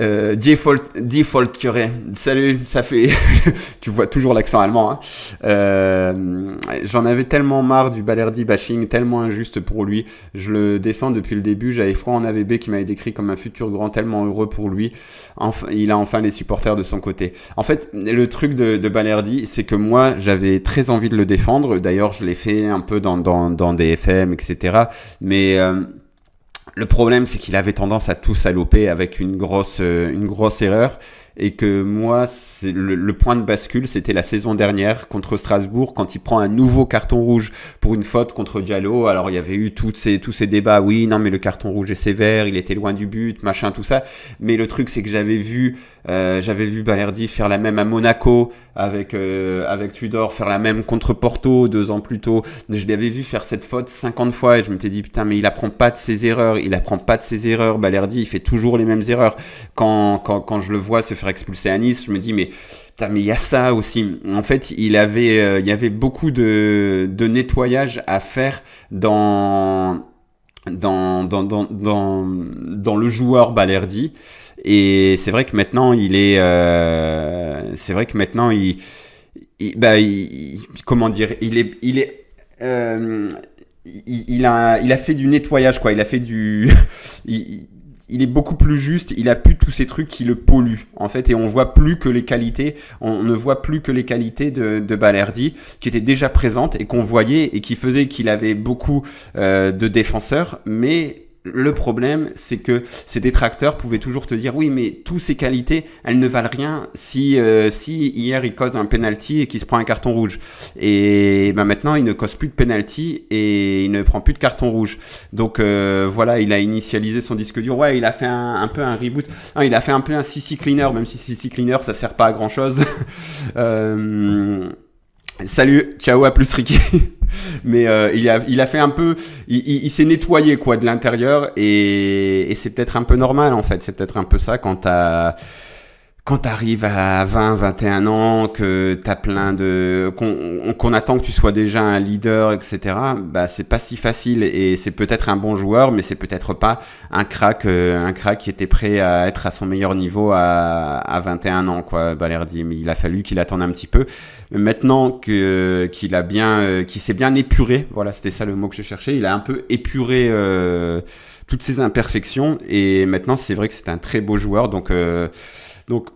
Euh, default curé. Salut, ça fait. <laughs> tu vois toujours l'accent allemand. Hein. Euh, J'en avais tellement marre du Balerdi bashing, tellement injuste pour lui. Je le défends depuis le début. J'avais froid en AVB qui m'avait décrit comme un futur grand tellement heureux pour lui. Enfin, il a enfin les supporters de son côté. En fait, le truc de, de Balerdi, c'est que moi, j'avais très envie de le défendre. D'ailleurs, je l'ai fait un peu dans, dans, dans, des FM, etc. Mais. Euh, le problème, c'est qu'il avait tendance à tout saloper avec une grosse, euh, une grosse erreur et que moi, le, le, point de bascule, c'était la saison dernière contre Strasbourg, quand il prend un nouveau carton rouge pour une faute contre Diallo. Alors il y avait eu tous ces, tous ces débats, oui, non, mais le carton rouge est sévère, il était loin du but, machin, tout ça. Mais le truc, c'est que j'avais vu, euh, j'avais vu Balerdi faire la même à Monaco avec, euh, avec Tudor, faire la même contre Porto deux ans plus tôt. Je l'avais vu faire cette faute 50 fois et je me dit, putain, mais il apprend pas de ses erreurs, il apprend pas de ses erreurs. Balerdi, il fait toujours les mêmes erreurs. Quand, quand, quand je le vois se faire à Nice, je me dis mais mais il y a ça aussi. En fait, il avait euh, il y avait beaucoup de, de nettoyage à faire dans dans, dans, dans, dans, le joueur Balerdi. Et c'est vrai que maintenant, il est. Euh, c'est vrai que maintenant, il. bah, comment dire Il est. Il est euh, il, il, a, il a fait du nettoyage, quoi. Il a fait du. <laughs> il est beaucoup plus juste, il a plus tous ces trucs qui le polluent en fait et on voit plus que les qualités, on ne voit plus que les qualités de, de Balerdi qui étaient déjà présentes et qu'on voyait et qui faisait qu'il avait beaucoup euh, de défenseurs mais le problème, c'est que ces détracteurs pouvaient toujours te dire oui, mais toutes ces qualités, elles ne valent rien si, euh, si hier il cause un penalty et qu'il se prend un carton rouge. Et, bah, maintenant, il ne cause plus de penalty et il ne prend plus de carton rouge. Donc euh, voilà, il a initialisé son disque dur. Ouais, il a fait un, peu un reboot. il a fait un peu un CC cleaner, même si CC cleaner, ça sert pas à grand chose. <laughs> euh, Salut, ciao, à plus Ricky. <laughs> Mais euh, il, a, il a fait un peu, il, s'est nettoyé quoi de l'intérieur et, c'est peut-être un peu normal en fait. C'est peut-être un peu ça quand quand t'arrives à 20, 21 ans, que t'as plein de, qu'on attend que tu sois déjà un leader, etc. Bah c'est pas si facile et c'est peut-être un bon joueur, mais c'est peut-être pas un crack, euh, un crack qui était prêt à être à son meilleur niveau à, 21 ans, quoi, Balerdi. Mais il a fallu qu'il attende un petit peu maintenant que qu'il a bien, euh, qu'il s'est bien épuré. Voilà, c'était ça le mot que je cherchais. Il a un peu épuré euh, toutes ses imperfections et maintenant c'est vrai que c'est un très beau joueur. Donc euh, donc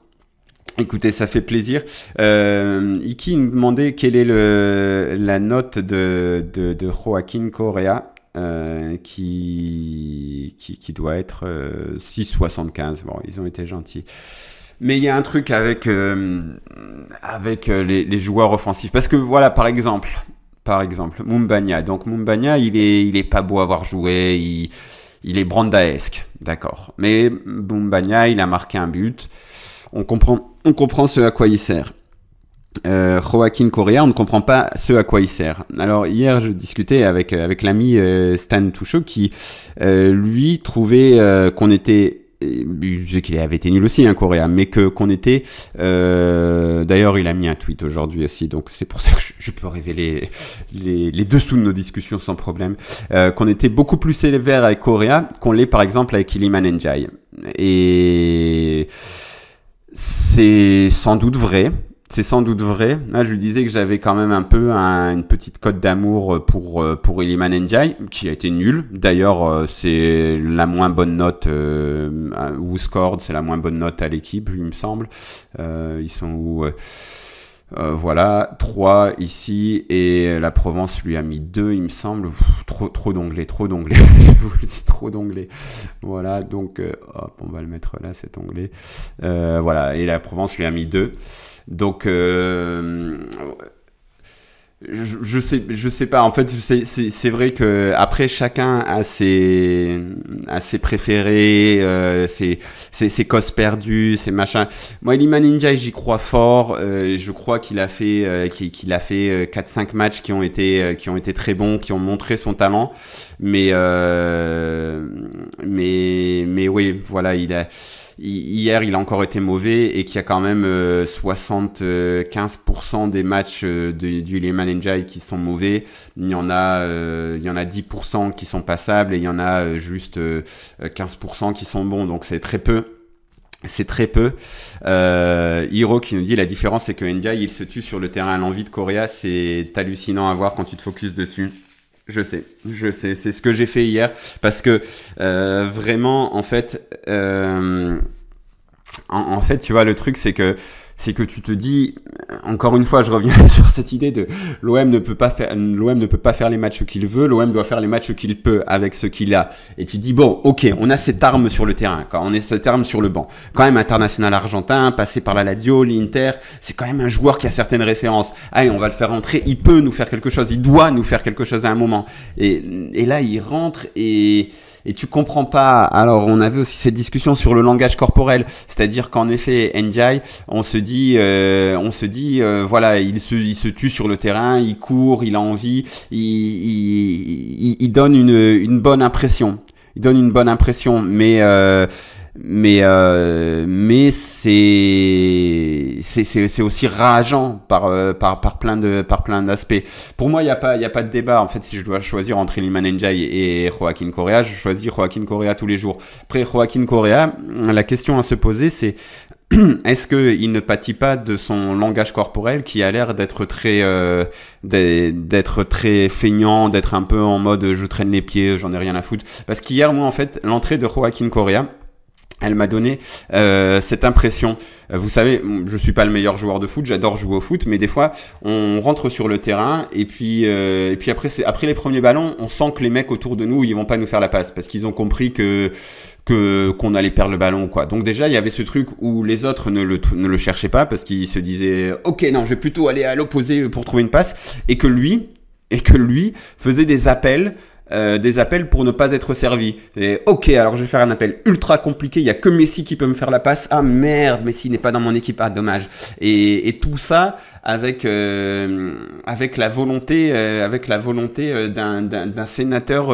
Écoutez, ça fait plaisir. Euh, Iki me demandait quelle est le, la note de, de, de Joaquin Correa, qui, qui, doit être 6,75. Bon, ils ont été gentils. Mais il y a un truc avec, euh, avec euh, les, joueurs offensifs. Parce que voilà, par exemple, par exemple, Mumbania. Donc Mumbanya, il est, il est pas beau avoir joué. Il, il est brandaesque, d'accord. Mais Mumbanya, il a marqué un but. On comprend, on comprend ce à quoi il sert. Euh, Joaquin Correa, on ne comprend pas ce à quoi il sert. Alors hier, je discutais avec, avec l'ami euh, Stan Touchot qui, lui, trouvait qu'on était je sais qu'il avait été nul aussi, hein, Coréa, mais que qu'on était. Euh, d'ailleurs, il a mis un tweet aujourd'hui aussi, donc c'est pour ça que je, peux révéler les, les, dessous de nos discussions sans problème. Euh, qu'on était beaucoup plus sévère avec Corée qu'on l'est par exemple avec Iliman Njai. Et c'est sans doute vrai c'est sans doute vrai. Là, je lui disais que j'avais quand même un peu une petite cote d'amour euh, pour, euh, pour Iliman Ndiaye, qui a été nul. D'ailleurs, euh, c'est la moins bonne note, euh, ou scored, c'est la moins bonne note à l'équipe, il me semble. ils sont où euh, voilà, 3 ici, et la Provence lui a mis 2, il me semble. trop trop d'onglets, trop d'onglets, <laughs> je vous le dis, trop d'onglets. Voilà, donc euh, hop, on va le mettre là, cet onglet. Euh, voilà, et la Provence lui a mis 2. Donc, je, sais, je sais pas. En fait, c'est vrai que après chacun a ses, a ses préférés, euh, ses, ses, ses cosses perdues, ses machins. Moi, Liman Ninja, j'y crois fort. Euh, je crois qu'il a fait, euh, qu'il a fait 4-5 matchs qui ont été, qui ont été très bons, qui ont montré son talent. Mais, mais, mais oui, voilà, il a hier il a encore été mauvais et qu'il y a quand même 75% euh, des matchs euh, du, du Lehman Njai qui sont mauvais, il y en a, euh, il y en a 10% qui sont passables et il y en a juste 15% qui sont bons, donc c'est très peu. C'est très peu. Euh, Hiro qui nous dit la différence c'est que N'Jai, il se tue sur le terrain à l'envie de Korea, c'est hallucinant à voir quand tu te focuses dessus. Je sais, je sais, c'est ce que j'ai fait hier parce que euh, vraiment, en fait, euh, en, en, fait, tu vois, le truc c'est que c'est que tu te dis, encore une fois, je reviens <laughs> sur cette idée de l'OM ne peut pas faire, l'OM ne peut pas faire les matchs qu'il veut, l'OM doit faire les matchs qu'il peut avec ce qu'il a. Et tu dis, bon, ok, on a cette arme sur le terrain, quand on a cette arme sur le banc. Quand même, international argentin, passé par la Lazio, l'Inter, c'est quand même un joueur qui a certaines références. Allez, on va le faire rentrer, il peut nous faire quelque chose, il doit nous faire quelque chose à un moment. Et, et là, il rentre et, et tu comprends pas. Alors, on avait aussi cette discussion sur le langage corporel, c'est-à-dire qu'en effet, NJI, on se dit, euh, on se dit, euh, voilà, il se, il se tue sur le terrain, il court, il a envie, il, donne une, bonne impression. Il donne une bonne impression, mais euh, mais euh, mais c'est c'est aussi rageant par euh, par par plein de par plein d'aspects. Pour moi, il y a pas il y a pas de débat. En fait, si je dois choisir entre Iliman Ndiaye et Joaquin Correa, je choisis Joaquin Correa tous les jours. Après Joaquin Correa, la question à se poser c'est <clears throat> est-ce qu'il ne pâtit pas de son langage corporel qui a l'air d'être très euh, d'être très feignant, d'être un peu en mode je traîne les pieds, j'en ai rien à foutre Parce qu'hier, moi, en fait, l'entrée de Joaquin Correa, elle m'a donné euh, cette impression. Euh, vous savez, je ne suis pas le meilleur joueur de foot, j'adore jouer au foot, mais des fois, on rentre sur le terrain et puis, euh, et puis après, après les premiers ballons, on sent que les mecs autour de nous, ils vont pas nous faire la passe parce qu'ils ont compris que que qu'on allait perdre le ballon quoi. Donc déjà il y avait ce truc où les autres ne le, ne le cherchaient pas parce qu'ils se disaient ok non je vais plutôt aller à l'opposé pour trouver une passe et que lui et que lui faisait des appels euh, des appels pour ne pas être servi. ok, alors je vais faire un appel ultra compliqué, il y a que Messi qui peut me faire la passe. Ah merde, Messi n'est pas dans mon équipe, ah dommage. Et, tout ça avec, euh, avec la volonté, euh, avec la volonté d'un sénateur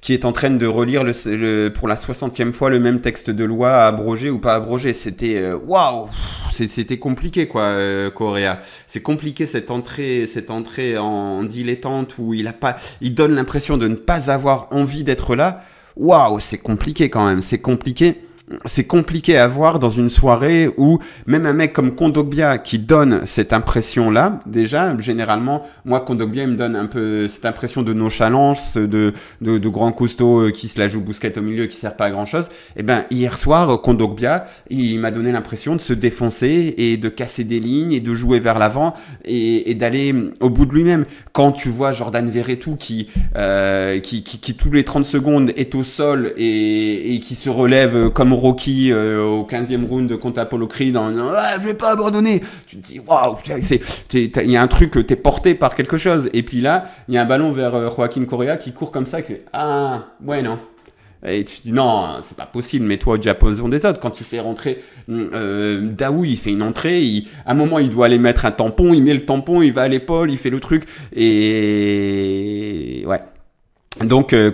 qui est en train de relire le, pour la 60e fois le même texte de loi abrogé ou pas abrogé, C'était euh, waouh, c'était compliqué quoi, euh, Correa. C'est compliqué cette entrée, cette entrée en dilettante où il a pas, il donne l'impression de ne pas avoir envie d'être là. Waouh, c'est compliqué quand même. C'est compliqué c'est compliqué à voir dans une soirée où même un mec comme Kondogbia qui donne cette impression-là, déjà, généralement, moi, Kondogbia, il me donne un peu cette impression de nonchalance, de, de, de grand costaud euh, qui se la joue bousquette au milieu, qui sert pas à grand-chose. Eh ben, hier soir, Kondogbia, il m'a donné l'impression de se défoncer et de casser des lignes et de jouer vers l'avant et, d'aller au bout de lui-même. Quand tu vois Jordan Verretou qui, euh, qui, qui, qui, tous les 30 secondes est au sol et, et qui se relève comme Rocky euh, au 15e round contre Apollo Creed en disant ah, je vais pas abandonner. Tu te dis waouh, il y a un truc, tu es porté par quelque chose. Et puis là, il y a un ballon vers euh, Joaquin Correa qui court comme ça, qui ah ouais non. Et tu dis non, c'est pas possible, Mais toi au ont des autres. Quand tu fais rentrer mm, euh, Daoui, il fait une entrée, à un moment il doit aller mettre un tampon, il met le tampon, il va à l'épaule, il fait le truc. Et ouais, donc euh,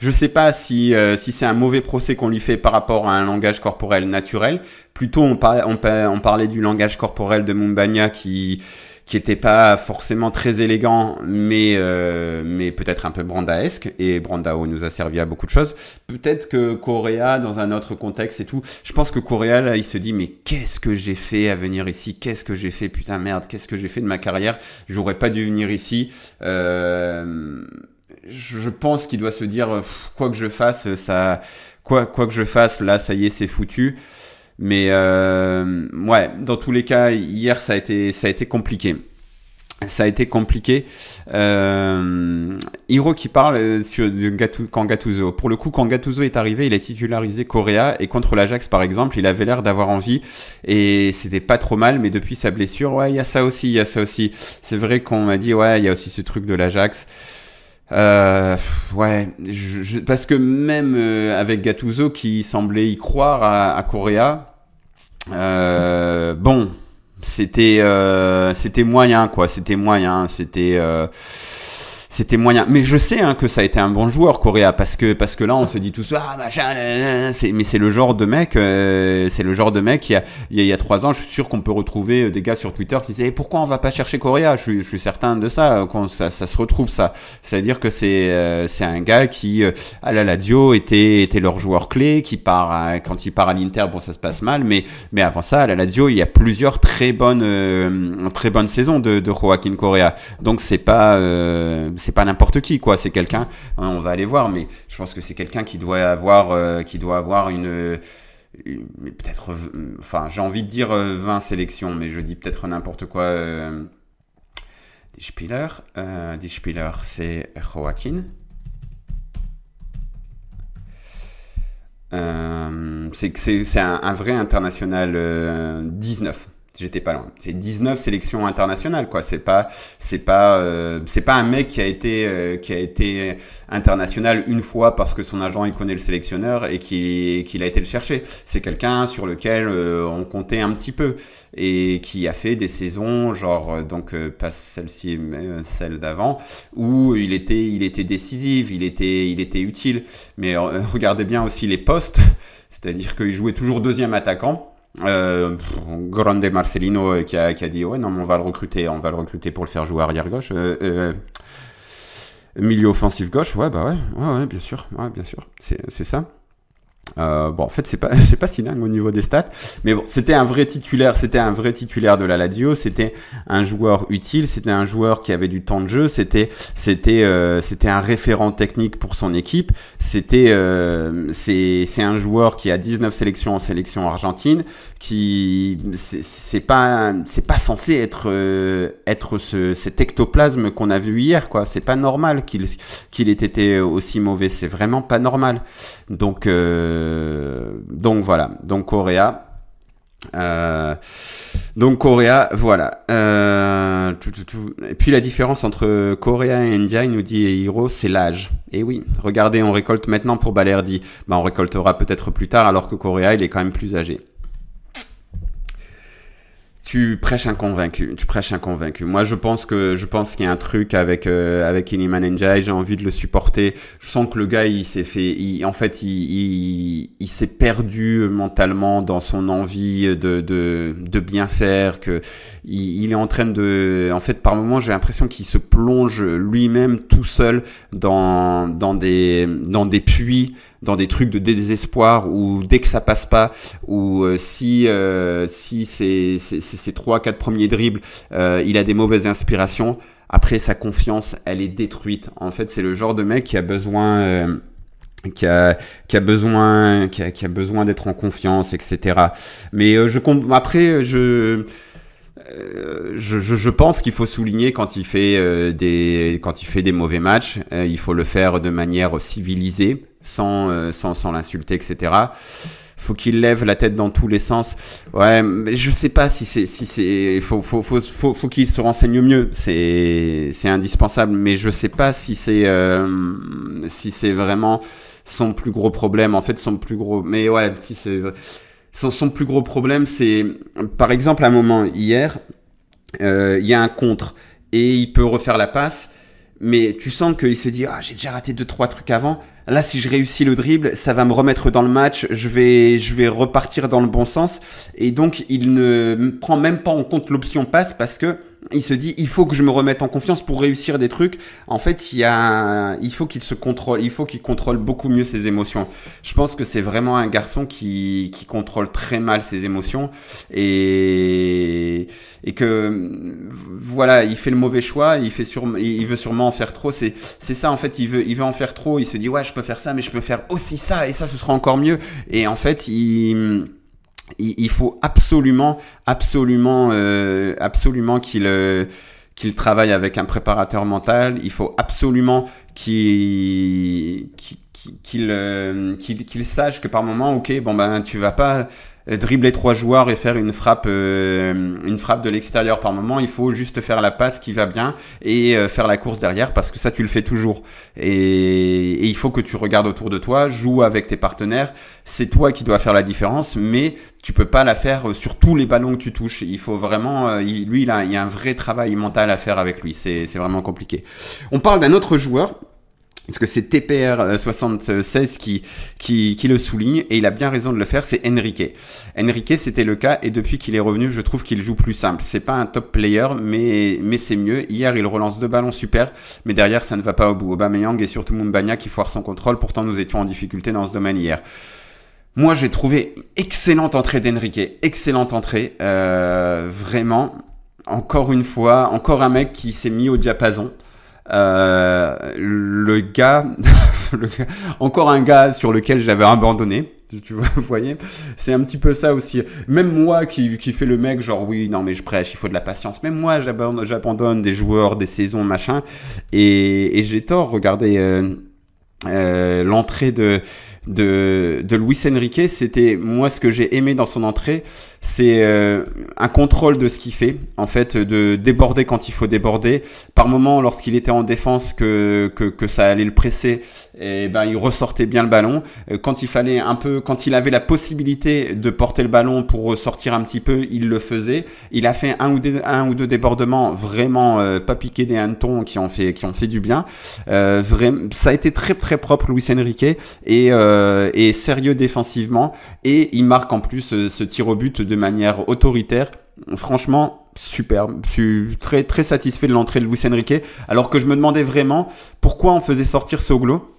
je ne sais pas si, euh, si c'est un mauvais procès qu'on lui fait par rapport à un langage corporel naturel. Plutôt on, parlait, on, parlait du langage corporel de Mumbagna qui qui n'était pas forcément très élégant, mais, euh, mais peut-être un peu brandaesque, et Brandao nous a servi à beaucoup de choses. Peut-être que coréa dans un autre contexte et tout, je pense que coréa là, il se dit, mais qu'est-ce que j'ai fait à venir ici Qu'est-ce que j'ai fait Putain, merde, qu'est-ce que j'ai fait de ma carrière J'aurais pas dû venir ici. Euh je pense qu'il doit se dire euh, quoi que je fasse, euh, ça, quoi, quoi que je fasse, là, ça y est, c'est foutu. Mais euh, ouais, dans tous les cas, hier, ça a été, ça a été compliqué. Ça a été compliqué. Euh, Hiro qui parle sur, de kangatuzo. Pour le coup, quand est arrivé, il a titularisé Korea et contre l'Ajax, par exemple, il avait l'air d'avoir envie et c'était pas trop mal. Mais depuis sa blessure, ouais, il y a ça aussi, il y a ça aussi. C'est vrai qu'on m'a dit ouais, il y a aussi ce truc de l'Ajax. Euh, ouais, je, parce que même euh, avec Gattuso qui semblait y croire à, à Correa, euh, bon, c'était euh, c'était moyen quoi, c'était moyen, c'était c'était moyen. Mais je sais hein, que ça a été un bon joueur, Correa, parce que, parce que là, on se dit tout ça, ah, machin, mais c'est le genre de mec, euh, c'est le genre de mec, il y a, il y a trois ans, je suis sûr qu'on peut retrouver euh, des gars sur Twitter qui disaient, eh, pourquoi on va pas chercher Correa je, je, suis certain de ça, euh, qu'on ça, se retrouve, ça. C'est-à-dire que c'est c'est un gars qui, à la Lazio, était, était leur joueur clé, qui part, quand il part à l'Inter, bon, ça se passe mal, mais, mais avant ça, à la Lazio, il y a plusieurs très bonnes, très bonnes saisons de, de Joaquin Correa. Donc, c'est pas, c'est pas n'importe qui quoi. C'est quelqu'un. Hein, on va aller voir, mais je pense que c'est quelqu'un qui doit avoir, euh, qui doit avoir une peut-être, euh, enfin, j'ai envie de dire 20 euh, sélections, mais je dis peut-être n'importe quoi. Euh, des c'est Joaquin. c'est un, un, vrai international 19 j'étais pas loin. C'est 19 sélections internationales, quoi. C'est pas, c'est pas, euh, c'est pas un mec qui a été, euh, qui a été international une fois parce que son agent il connaît le sélectionneur et qu'il a été le chercher. C'est quelqu'un sur lequel euh, on comptait un petit peu et qui a fait des saisons, genre donc pas celle-ci mais celle d'avant, où il était, il était décisif, il était, il était utile. Mais regardez bien aussi les postes, <laughs> c'est-à-dire qu'il jouait toujours deuxième attaquant euh, Grande Marcelino euh, qui, a, qui, a, dit ouais non mais on va le recruter on va le recruter pour le faire jouer arrière gauche euh, euh milieu offensif gauche ouais bah ouais ouais, ouais bien sûr ouais, bien sûr c'est ça euh, bon, en fait, c'est pas, <laughs> c'est pas si dingue au niveau des stats, mais bon, c'était un vrai titulaire, c'était un vrai titulaire de la Lazio, c'était un joueur utile, c'était un joueur qui avait du temps de jeu, c'était, c'était, euh, c'était un référent technique pour son équipe, c'était, euh, c'est, c'est un joueur qui a 19 sélections en sélection argentine, qui, c'est, pas, c'est pas censé être, euh, être ce, cet ectoplasme qu'on a vu hier, quoi. C'est pas normal qu'il, qu'il ait été aussi mauvais, c'est vraiment pas normal. Donc. Euh, donc voilà, donc Coréa. Euh, donc Coréa, voilà. Euh, et puis la différence entre Coréa et India, il nous dit eh, Hiro, c'est l'âge. Et eh oui, regardez, on récolte maintenant pour Balerdi. Bah, on récoltera peut-être plus tard alors que Coréa, il est quand même plus âgé tu prêches un convaincu, tu prêches un convaincu. Moi, je pense que je pense qu'il y a un truc avec euh, avec Njai, j'ai envie de le supporter. Je sens que le gars, il s'est fait, il, en fait, il, il, il s'est perdu mentalement dans son envie de, de, de bien faire. Que il, est en train de, en fait, par moments, j'ai l'impression qu'il se plonge lui-même tout seul dans dans des dans des puits dans des trucs de désespoir ou dès que ça passe pas ou euh, si euh, si c'est ces trois quatre premiers dribbles euh, il a des mauvaises inspirations après sa confiance elle est détruite en fait c'est le genre de mec qui a besoin qui a, qui a besoin qui a, besoin d'être en confiance etc mais je après je je, je, pense qu'il faut souligner quand il fait des quand il fait des mauvais matchs, il faut le faire de manière civilisée sans, euh, sans, sans l'insulter, etc. Faut qu'il lève la tête dans tous les sens. Ouais, mais je sais pas si c'est si c'est faut faut faut faut, faut qu'il se renseigne mieux. C'est c'est indispensable, mais je sais pas si c'est euh, si c'est vraiment son plus gros problème. En fait, son plus gros. Mais ouais, si c'est son, son plus gros problème, c'est par exemple à un moment hier, euh, il y a un contre et il peut refaire la passe mais tu sens qu'il se dit ah j'ai déjà raté deux trois trucs avant. Là si je réussis le dribble, ça va me remettre dans le match, je vais je vais repartir dans le bon sens et donc il ne prend même pas en compte l'option passe parce que il se dit il faut que je me remette en confiance pour réussir des trucs. En fait, il y a il faut qu'il se contrôle, il faut qu'il contrôle beaucoup mieux ses émotions. Je pense que c'est vraiment un garçon qui, qui contrôle très mal ses émotions et et que voilà, il fait le mauvais choix, il fait sur, il veut sûrement en faire trop, c'est c'est ça en fait, il veut il veut en faire trop, il se dit ouais, je peux faire ça mais je peux faire aussi ça et ça ce sera encore mieux et en fait, il il, faut absolument, absolument, euh, absolument qu'il euh, qu'il travaille avec un préparateur mental. Il faut absolument qu'il qu'il qu'il euh, sache que par moment, ok, bon ben tu vas pas euh, dribbler trois joueurs et faire une frappe, euh, une frappe de l'extérieur par moment. Il faut juste faire la passe qui va bien et euh, faire la course derrière parce que ça, tu le fais toujours. Et, il faut que tu regardes autour de toi, joue avec tes partenaires. C'est toi qui dois faire la différence, mais tu peux pas la faire sur tous les ballons que tu touches. Il faut vraiment, lui, il, il y a un vrai travail mental à faire avec lui. C'est vraiment compliqué. On parle d'un autre joueur parce que c'est TPR76 euh, qui, qui, qui, le souligne et il a bien raison de le faire, c'est Enrique. Enrique, c'était le cas et depuis qu'il est revenu, je trouve qu'il joue plus simple. C'est pas un top player, mais, mais c'est mieux. Hier, il relance deux ballons super, mais derrière, ça ne va pas au bout. Aubameyang et surtout Mumbania qui foire son contrôle. Pourtant, nous étions en difficulté dans ce domaine hier. Moi, j'ai trouvé excellente entrée d'Enrique, excellente entrée, euh, vraiment. Encore une fois, encore un mec qui s'est mis au diapason. Euh, <laughs> le, gars, encore un gars sur lequel j'avais abandonné. Tu vois, <laughs> voyez, c'est un petit peu ça aussi. Même moi qui, qui fais le mec, genre oui, non mais je prêche, il faut de la patience. Même moi, j'abandonne des joueurs, des saisons, machin. Et, j'ai tort. Regardez euh, euh, l'entrée de de, de Luis Enrique, c'était moi ce que j'ai aimé dans son entrée, c'est euh, un contrôle de ce qu'il fait, en fait, de déborder quand il faut déborder. Par moment, lorsqu'il était en défense, que, que, que, ça allait le presser, et eh ben il ressortait bien le ballon. Euh, quand il fallait un peu, quand il avait la possibilité de porter le ballon pour sortir un petit peu, il le faisait. Il a fait un ou deux, un ou deux débordements vraiment euh, pas piqué des hannetons qui ont fait qui ont fait du bien. Euh, ça a été très très propre Luis Enrique et et euh, est sérieux défensivement et il marque en plus euh, ce tir au but de manière autoritaire. Franchement, superbe. Je suis très, très satisfait de l'entrée de Luis Enrique. Alors que je me demandais vraiment pourquoi on faisait sortir Soglo.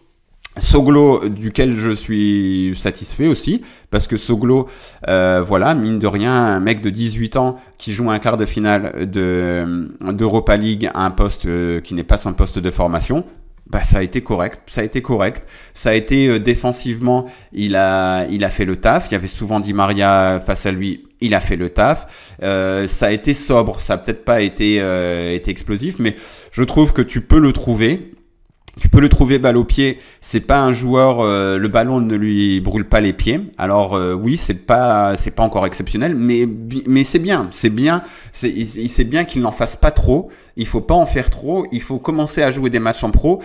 Soglo, euh, duquel je suis satisfait aussi, parce que Soglo, voilà, mine de rien, un mec de 18 ans qui joue un quart de finale d'Europa League à un poste qui n'est pas son poste de formation, bah, ça a été correct, ça a été correct. Ça a été euh, défensivement, il a, il a fait le taf. Il y avait souvent dit Maria face à lui, il a fait le taf. Euh, ça a été sobre, ça a peut-être pas été, euh, été explosif, mais je trouve que tu peux le trouver tu peux le trouver balle au pied. C'est pas un joueur, euh, le ballon ne lui brûle pas les pieds. Alors euh, oui, c'est pas, c'est pas encore exceptionnel, mais mais c'est bien, c'est bien, c'est bien qu'il n'en fasse pas trop. Il faut pas en faire trop. Il faut commencer à jouer des matchs en pro.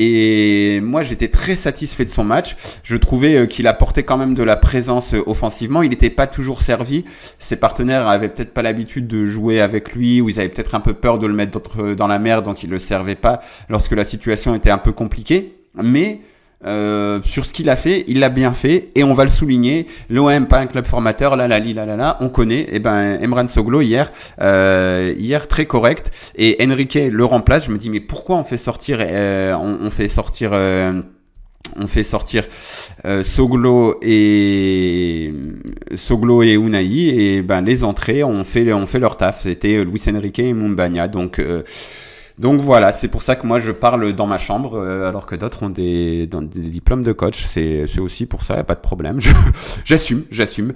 Et moi, j'étais très satisfait de son match. Je trouvais euh, qu'il apportait quand même de la présence offensivement. Il n'était pas toujours servi. Ses partenaires avaient peut-être pas l'habitude de jouer avec lui, ou ils avaient peut-être un peu peur de le mettre dans la mer, donc ils le servaient pas lorsque la situation était un un peu compliqué, mais euh, sur ce qu'il a fait, il l'a bien fait et on va le souligner. L'OM pas un club formateur, là là là là là, on connaît. Et eh ben Emran Soglo hier, euh, hier très correct et Enrique le remplace. Je me dis mais pourquoi on fait sortir, euh, on, fait sortir. on fait sortir Soglo et Soglo et Unai et ben les entrées on fait on fait leur taf c'était Luis Enrique et Mumbagna donc donc voilà, c'est pour ça que moi je parle dans ma chambre, euh, alors que d'autres ont des, diplômes de coach. C'est aussi pour ça, pas de problème. <laughs> J'assume, j'assume.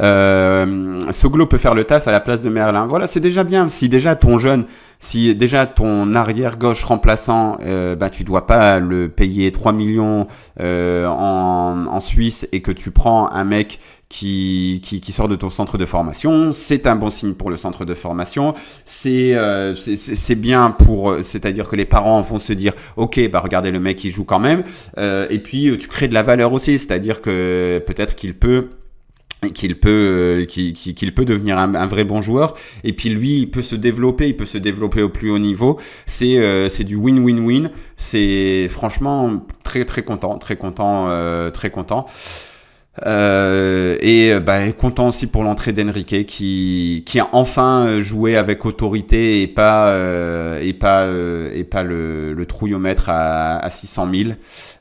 Euh, Soglo peut faire le taf à la place de Merlin. Voilà, c'est déjà bien. Si déjà ton jeune, si déjà ton arrière gauche remplaçant, euh, bah, tu dois pas le payer 3 millions euh, en, en Suisse et que tu prends un mec qui, qui, qui, sort de ton centre de formation, c'est un bon signe pour le centre de formation, c'est euh, c'est bien pour, euh, c'est-à-dire que les parents vont se dire, ok, bah regardez le mec, il joue quand même, euh, et puis euh, tu crées de la valeur aussi, c'est-à-dire que peut-être qu'il peut qu'il peut qu'il peut devenir un, un, vrai bon joueur et puis lui il peut se développer il peut se développer au plus haut niveau c'est c'est du win win win c'est franchement très très content très content très content euh, et euh, bah, content aussi pour l'entrée d'Enrique qui, qui a enfin euh, joué avec autorité et pas, et pas, et pas le, le trouillomètre à, à 600 000.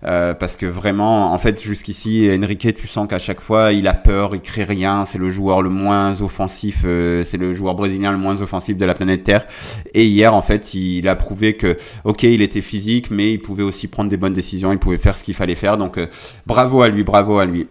parce que vraiment, en fait, jusqu'ici, Enrique, tu sens qu'à chaque fois, il a peur, il crée rien. C'est le joueur le moins offensif, c'est le joueur brésilien le moins offensif de la planète Terre. Et hier, en fait, il a prouvé que, ok, il était physique, mais il pouvait aussi prendre des bonnes décisions, il pouvait faire ce qu'il fallait faire. Donc, bravo à lui, bravo à lui.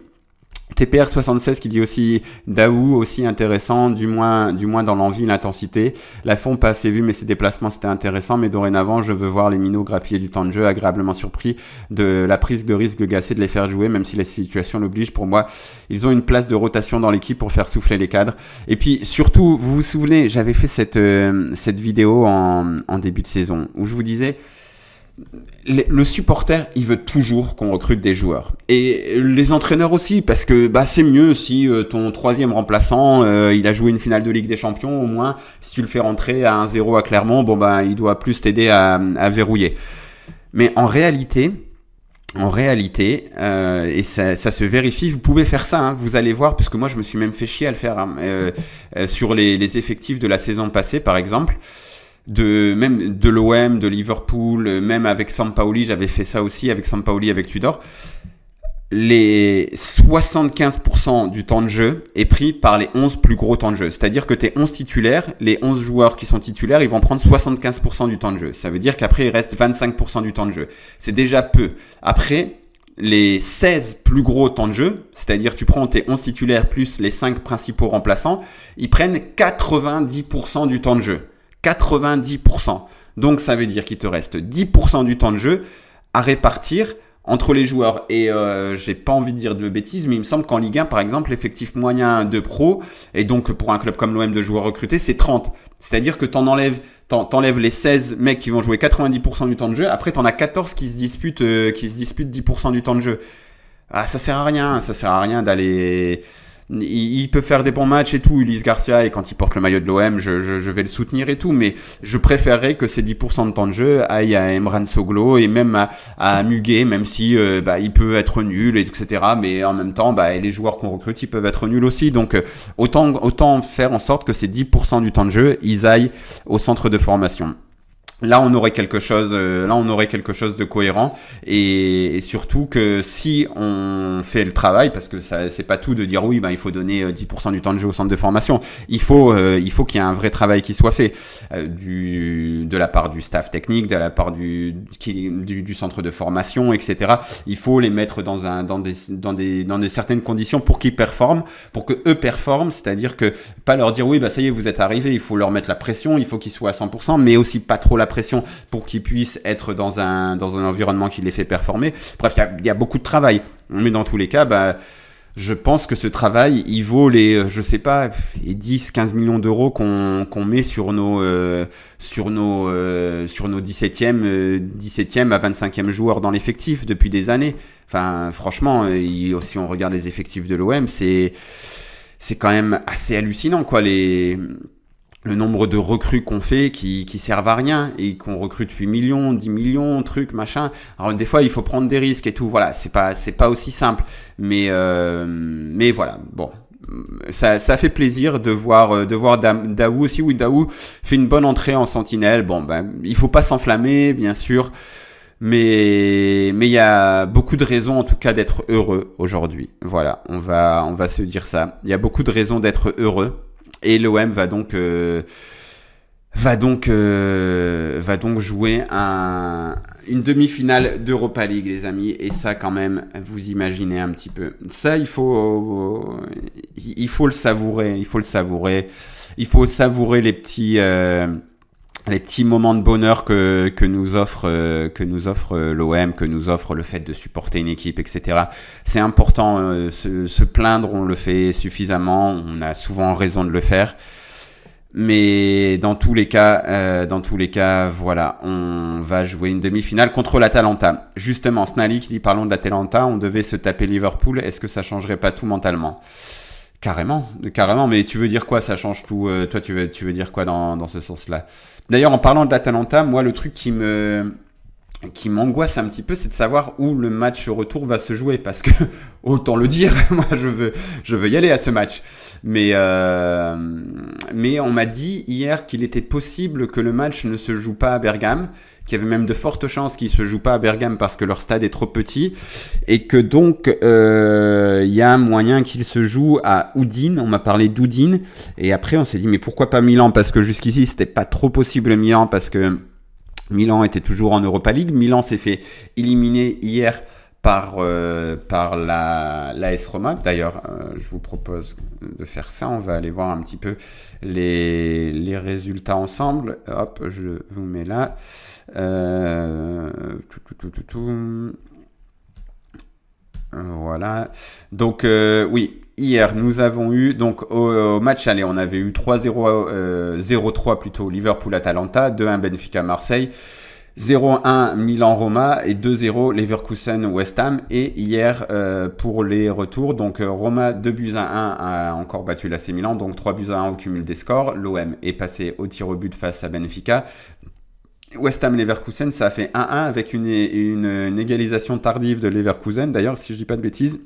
TPR76 qui dit aussi Daou aussi intéressant, du moins, du moins dans l'envie, l'intensité. La font pas assez vu, mais ses déplacements c'était intéressant. Mais dorénavant, je veux voir les minots grappiller du temps de jeu, agréablement surpris de la prise de risque de de les faire jouer, même si la situation l'oblige. Pour moi, ils ont une place de rotation dans l'équipe pour faire souffler les cadres. Et puis surtout, vous vous souvenez, j'avais fait cette, euh, cette vidéo en, en début de saison où je vous disais le supporter, il veut toujours qu'on recrute des joueurs. Et les entraîneurs aussi, parce que bah, c'est mieux si euh, ton troisième remplaçant, euh, il a joué une finale de Ligue des Champions, au moins, si tu le fais rentrer à 1-0 à Clermont, bon, bah, il doit plus t'aider à, verrouiller. Mais en réalité, en réalité, euh, et ça, se vérifie, vous pouvez faire ça, hein, vous allez voir, parce que moi je me suis même fait chier à le faire hein, sur les, effectifs de la saison passée par exemple de même de l'OM, de Liverpool, euh, même avec Sampaoli, j'avais fait ça aussi avec Sampaoli, avec Tudor. Les 75% du temps de jeu est pris par les 11 plus gros temps de jeu. C'est-à-dire que tes 11 titulaires, les 11 joueurs qui sont titulaires, ils vont prendre 75% du temps de jeu. Ça veut dire qu'après, il reste 25% du temps de jeu. C'est déjà peu. Après, les 16 plus gros temps de jeu, c'est-à-dire tu prends tes 11 titulaires plus les 5 principaux remplaçants, ils prennent 90% du temps de jeu. 90%. Donc ça veut dire qu'il te reste 10% du temps de jeu à répartir entre les joueurs. Et euh, j'ai pas envie de dire de bêtises, mais il me semble qu'en Ligue 1, par exemple, l'effectif moyen de pro, et donc pour un club comme l'OM de joueurs recrutés, c'est 30. C'est-à-dire que t'en enlèves, les 16 mecs qui vont jouer 90% du temps de jeu, après t'en as 14 qui se disputent, euh, qui se disputent 10% du temps de jeu. Ah, ça sert à rien, ça sert à rien d'aller il, peut faire des bons matchs et tout, Ulysse Garcia, et quand il porte le maillot de l'OM, je, vais le soutenir et tout, mais je préférerais que ces 10% de temps de jeu aillent à Emran Soglo et même à, Muguet, même si euh, bah, il peut être nul, et etc. Mais en même temps, bah, les joueurs qu'on recrute, ils peuvent être nuls aussi. Donc euh, autant, autant faire en sorte que ces 10% du temps de jeu, ils aillent au centre de formation. Là, on aurait quelque chose, euh, là, on aurait quelque chose de cohérent, et, surtout que si on fait le travail, parce que ça, c'est pas tout de dire oui, ben il faut donner 10% euh, du temps de jeu au centre de formation. Il faut, euh, il faut qu'il y ait un vrai travail qui soit fait du, de la part du staff technique, de la part du, du, du, centre de formation, etc. Il faut les mettre dans un, dans des, dans des, dans des certaines conditions pour qu'ils performent, pour que eux performent, c'est-à-dire que pas leur dire oui, ben, ça y est, vous êtes arrivé. Il faut leur mettre la pression, il faut qu'ils soient à 100%, mais aussi pas trop la pression pour qu'ils puissent être dans un, dans un environnement qui les fait performer. Bref, il y, a beaucoup de travail. Mais dans tous les cas, bah, je pense que ce travail, il vaut les, euh, je sais pas, les 10, 15 millions d'euros qu'on met sur nos, euh, sur nos, euh, sur nos 17e, 17e à 25e joueurs dans l'effectif depuis des années. Enfin, franchement, si on regarde les effectifs de l'OM, c'est, c'est quand même assez hallucinant, quoi. Les, le nombre de recrues qu'on fait qui, qui servent à rien et qu'on recrute 8 millions, 10 millions, trucs machin. Alors des fois, il faut prendre des risques et tout. Voilà, c'est pas, c'est pas aussi simple. Mais, euh, mais voilà, bon. Ça, ça fait plaisir de voir, euh, de voir Daou. aussi oui, Daou fait une bonne entrée en sentinelle, bon, ben, il faut pas s'enflammer, bien sûr. Mais mais il y a beaucoup de raisons en tout cas d'être heureux aujourd'hui. Voilà, on va on va se dire ça. Il y a beaucoup de raisons d'être heureux et l'OM va donc euh, va donc, euh, va donc jouer un, une demi-finale d'Europa League, les amis. Et ça, quand même, vous imaginez un petit peu. Ça, il faut, il faut le savourer. Il faut le savourer. Il faut savourer les petits, euh, les petits moments de bonheur que, que nous offre euh, que nous offre euh, l'OM, que nous offre le fait de supporter une équipe, etc. C'est important. se, euh, plaindre, on le fait suffisamment. On a souvent raison de le faire. Mais dans tous les cas, dans tous les cas, voilà, on va jouer une demi-finale contre l'Atalanta. Justement, Snally qui dit parlons de l'Atalanta, on devait se taper Liverpool. Est-ce que ça changerait pas tout mentalement Carrément, carrément. Mais tu veux dire quoi Ça change tout. toi, tu veux, tu veux dire quoi dans, dans ce sens-là D'ailleurs, en parlant de l'Atalanta, moi, le truc qui me qui m'angoisse un petit peu, c'est de savoir où le match retour va se jouer, parce que <laughs> autant le dire, <laughs> moi je veux, je veux y aller à ce match. Mais, euh, mais on m'a dit hier qu'il était possible que le match ne se joue pas à Bergame, qu'il y avait même de fortes chances qu'ils se jouent pas à Bergame parce que leur stade est trop petit et que donc euh, il y a un moyen qu'ils se jouent à Udine. On m'a parlé d'Udine et après on s'est dit mais pourquoi pas Milan parce que jusqu'ici c'était pas trop possible Milan parce que Milan était toujours en Europa League. Milan s'est fait éliminer hier euh, par, la, S Roma. D'ailleurs, euh, je vous propose de faire ça. On va aller voir un petit peu les, résultats ensemble. Hop, je vous mets là. Euh, voilà. Donc, oui. Hier, nous avons eu, donc au, match allez, on avait eu 3-0, 0-3 plutôt Liverpool-Atalanta, 2-1 Benfica-Marseille, 0-1 Milan-Roma et 2-0 Leverkusen-West Ham. Et hier, euh, pour les retours, donc euh, Roma 2 buts à 1 a encore battu l'AC Milan, donc 3 buts à 1 au cumul des scores. L'OM est passé au tir au but face à Benfica. West Ham Leverkusen, ça a fait 1-1 avec une, une, égalisation tardive de Leverkusen. D'ailleurs, si je dis pas de bêtises,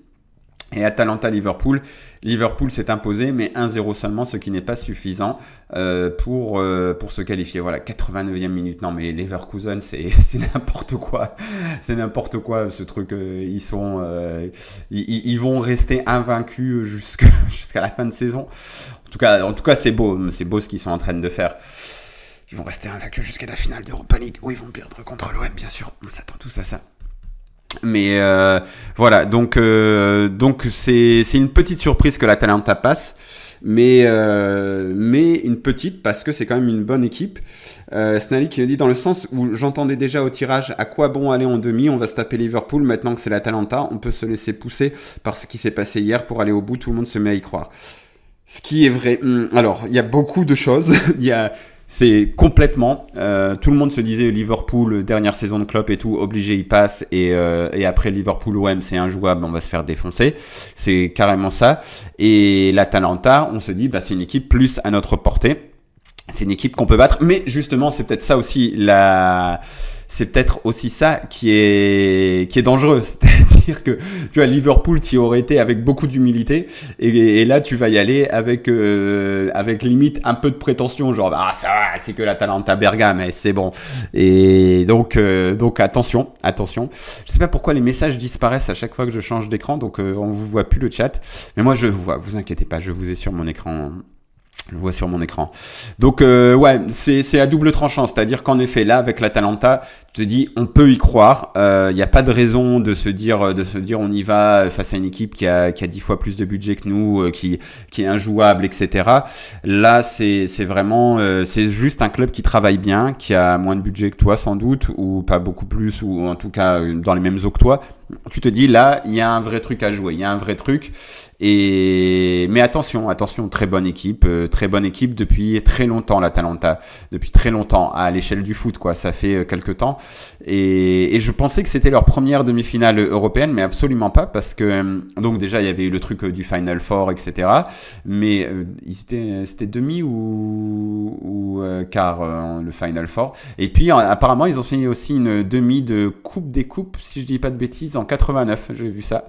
et Atalanta-Liverpool, Liverpool s'est imposé, mais 1-0 seulement, ce qui n'est pas suffisant euh, pour, euh, pour se qualifier. Voilà, 89e minute. Non, mais Leverkusen, <laughs> c'est n'importe quoi. C'est n'importe quoi, ce truc. Euh, ils, sont, ils, vont rester invaincus <laughs> jusqu'à la fin de saison. En tout cas, c'est beau. C'est beau ce qu'ils sont en train de faire. Ils vont rester invaincus jusqu'à la finale d'Europa League, où ils vont perdre contre l'OM, bien sûr. On s'attend tous à ça. Mais euh, voilà, donc euh, donc c'est une petite surprise que la Talenta passe, mais euh, mais une petite parce que c'est quand même une bonne équipe. Snally qui nous dit dans le sens où j'entendais déjà au tirage à quoi bon aller en demi, on va se taper Liverpool maintenant que c'est la Talenta, on peut se laisser pousser par ce qui s'est passé hier pour aller au bout, tout le monde se met à y croire. Ce qui est vrai. Hmm, alors, il y a beaucoup de choses. <laughs> Il y a c'est complètement. Euh, tout le monde se disait Liverpool, dernière saison de Klopp et tout, obligé, il passe. Et, euh, après Liverpool, OM, c'est injouable, on va se faire défoncer. C'est carrément ça. Et la l'Atalanta, on se dit, bah, c'est une équipe plus à notre portée. C'est une équipe qu'on peut battre. Mais justement, c'est peut-être ça aussi la c'est peut-être aussi ça qui est, qui est dangereux. <laughs> C'est-à-dire que tu vois, Liverpool, tu aurais été avec beaucoup d'humilité, et, là, tu vas y aller avec, euh, avec limite un peu de prétention, genre, ah, ça va, c'est que la Talenta Berga, mais c'est bon. Et donc, euh, donc attention, attention. Je sais pas pourquoi les messages disparaissent à chaque fois que je change d'écran, donc on euh, on vous voit plus le chat, mais moi, je vous vois, vous inquiétez pas, je vous ai sur mon écran. Je vois sur mon écran. Donc, ouais, c'est à double tranchant. C'est-à-dire qu'en effet, là, avec la te dis on peut y croire. Il euh, n'y a pas de raison de se dire euh, de se dire on y va euh, face à une équipe qui a qui a dix fois plus de budget que nous, qui qui est injouable, etc. Là c'est c'est vraiment c'est juste un club qui travaille bien, qui a moins de budget que toi sans doute ou pas beaucoup plus ou en tout cas dans les mêmes eaux que toi. Tu te dis là il y a un vrai truc à jouer, il y a un vrai truc. Et mais attention attention très bonne équipe, très bonne équipe depuis très longtemps la Talenta, depuis très longtemps à l'échelle du foot quoi. Ça fait quelques temps. Et, je pensais que c'était leur première demi-finale européenne, mais absolument pas, parce que, euh, donc déjà, il y avait eu le truc euh, du Final Four, etc. Mais euh, c'était demi ou, ou le Final Four. Et puis, apparemment, ils ont fini aussi une demi de Coupe des Coupes, si je dis pas de bêtises, en 89. J'ai vu ça.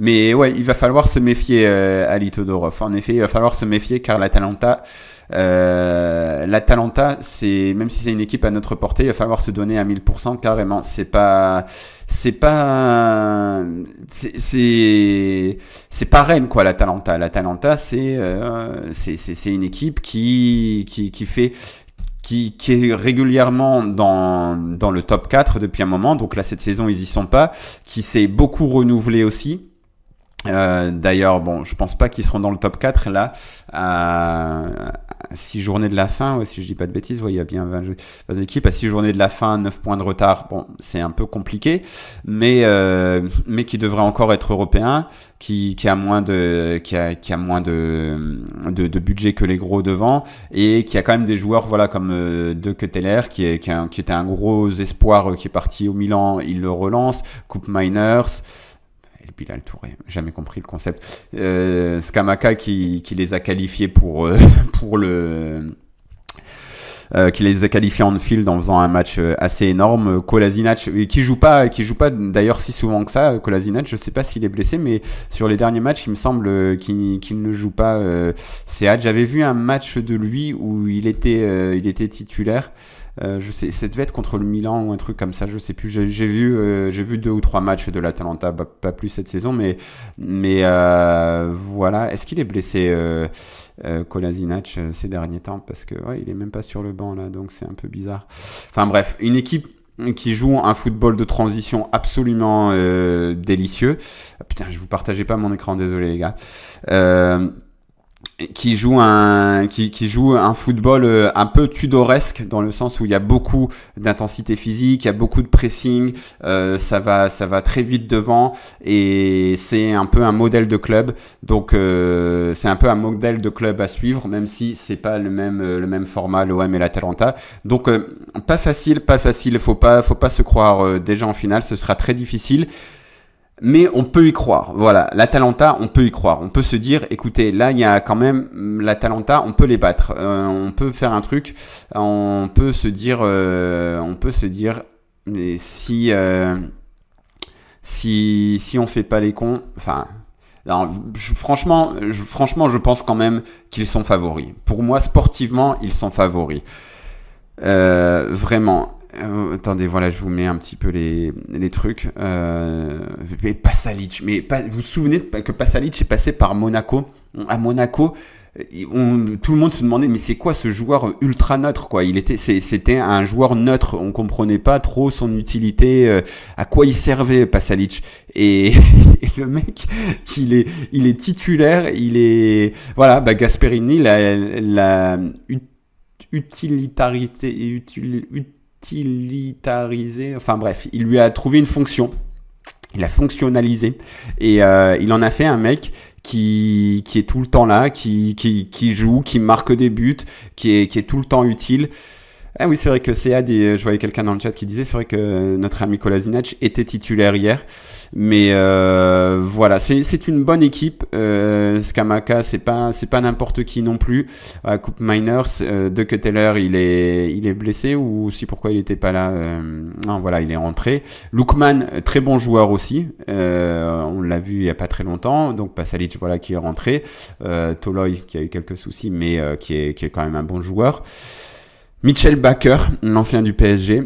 Mais ouais, il va falloir se méfier, à Ali En effet, il va falloir se méfier car l'Atalanta la euh, L'Atalanta, c'est même si c'est une équipe à notre portée, il va falloir se donner à 1000% carrément. C'est pas, c'est pas, c'est, c'est pas reine quoi. L'Atalanta, l'Atalanta, c'est, euh, c'est une équipe qui, qui, qui fait qui, qui, est régulièrement dans, dans le top 4 depuis un moment. Donc là, cette saison, ils y sont pas. Qui s'est beaucoup renouvelé aussi. Euh, d'ailleurs, bon, je pense pas qu'ils seront dans le top 4 là à, 6 journées de la fin, si je dis pas de bêtises, voyez il y a bien 20, équipes. À 6 journées de la fin, 9 points de retard, bon, c'est un peu compliqué, mais, euh, mais qui devrait encore être européen, qui, qui a moins, de, a, moins de, de, budget que les gros devant, et qui a quand même des joueurs voilà, comme euh, De Keteler, qui, est, qui, qui, était un gros espoir, euh, qui est parti au Milan, il le relance, Coupe Miners. Bilal Touré. Jamais compris le concept. Euh, Skamaka qui, qui, les a qualifiés pour, euh, <laughs> pour le. Euh, qui les a qualifiés en field en faisant un match euh, assez énorme. Kolasinac, qui joue pas, qui joue pas d'ailleurs si souvent que ça. Kolasinac, je sais pas s'il est blessé, mais sur les derniers matchs, il me semble qu'il ne joue pas. C'est J'avais vu un match de lui où il était, il était titulaire. Euh, je sais, ça devait être contre le Milan ou un truc comme ça, je sais plus. J'ai vu, euh, j'ai vu deux ou trois matchs de l'Atalanta, bah, pas plus cette saison, mais, mais euh, voilà. Est-ce qu'il est blessé, euh, euh Kolasinac, ces derniers temps Parce que ouais, il est même pas sur le banc là, donc c'est un peu bizarre. Enfin bref, une équipe qui joue un football de transition absolument délicieux. Ah, putain, je vous partageais pas mon écran, désolé les gars. Euh, qui joue un qui, joue un football euh, un peu tudoresque dans le sens où il y a beaucoup d'intensité physique, il y a beaucoup de pressing, euh, ça va ça va très vite devant et c'est un peu un modèle de club. Donc euh, c'est un peu un modèle de club à suivre même si c'est pas le même le même format l'OM et l'Atalanta. Donc pas facile, pas facile, faut pas faut pas se croire déjà en finale, ce sera très difficile mais on peut y croire. Voilà, la Talenta, on peut y croire. On peut se dire, écoutez, là, il y a quand même mm, la Talenta, on peut les battre. Euh, on peut faire un truc. On peut se dire, euh, on peut se dire, mais si, euh, si, si on fait pas les cons, enfin. franchement, je, franchement, je pense quand même qu'ils sont favoris. Pour moi, sportivement, ils sont favoris. vraiment. Euh, attendez, voilà, je vous mets un petit peu les, les trucs. Euh, mais mais pas, vous vous souvenez que Pasalic est passé par Monaco À Monaco, euh, tout le monde se demandait mais c'est quoi ce joueur ultra neutre quoi Il était c'était un joueur neutre, on comprenait pas trop son utilité, euh, à quoi il servait Pasalic. Et, <laughs> et, le mec, il est il est titulaire, il est voilà, bah Gasperini la, utilitarité utilitarisé, enfin bref, il lui a trouvé une fonction, il a fonctionnalisé, et euh, il en a fait un mec qui, qui est tout le temps là, qui, qui, qui joue, qui marque des buts, qui est, qui est tout le temps utile. Ah oui, c'est vrai que des euh, je voyais quelqu'un dans le chat qui disait, c'est vrai que euh, notre ami Kolasinac était titulaire hier. Mais euh, voilà, c'est une bonne équipe. Euh, Skamaka, c'est pas, pas n'importe qui non plus. À Coupe Miners, euh, De il est, il est blessé ou si pourquoi il n'était pas là Non, voilà, il est rentré. Lukman, très bon joueur aussi. on l'a vu il n'y a pas très longtemps. Donc Pasalic, voilà, qui est rentré. Toloi, qui a eu quelques soucis, mais qui, est, qui est quand même un bon joueur. Mitchell Baker, l'ancien du PSG,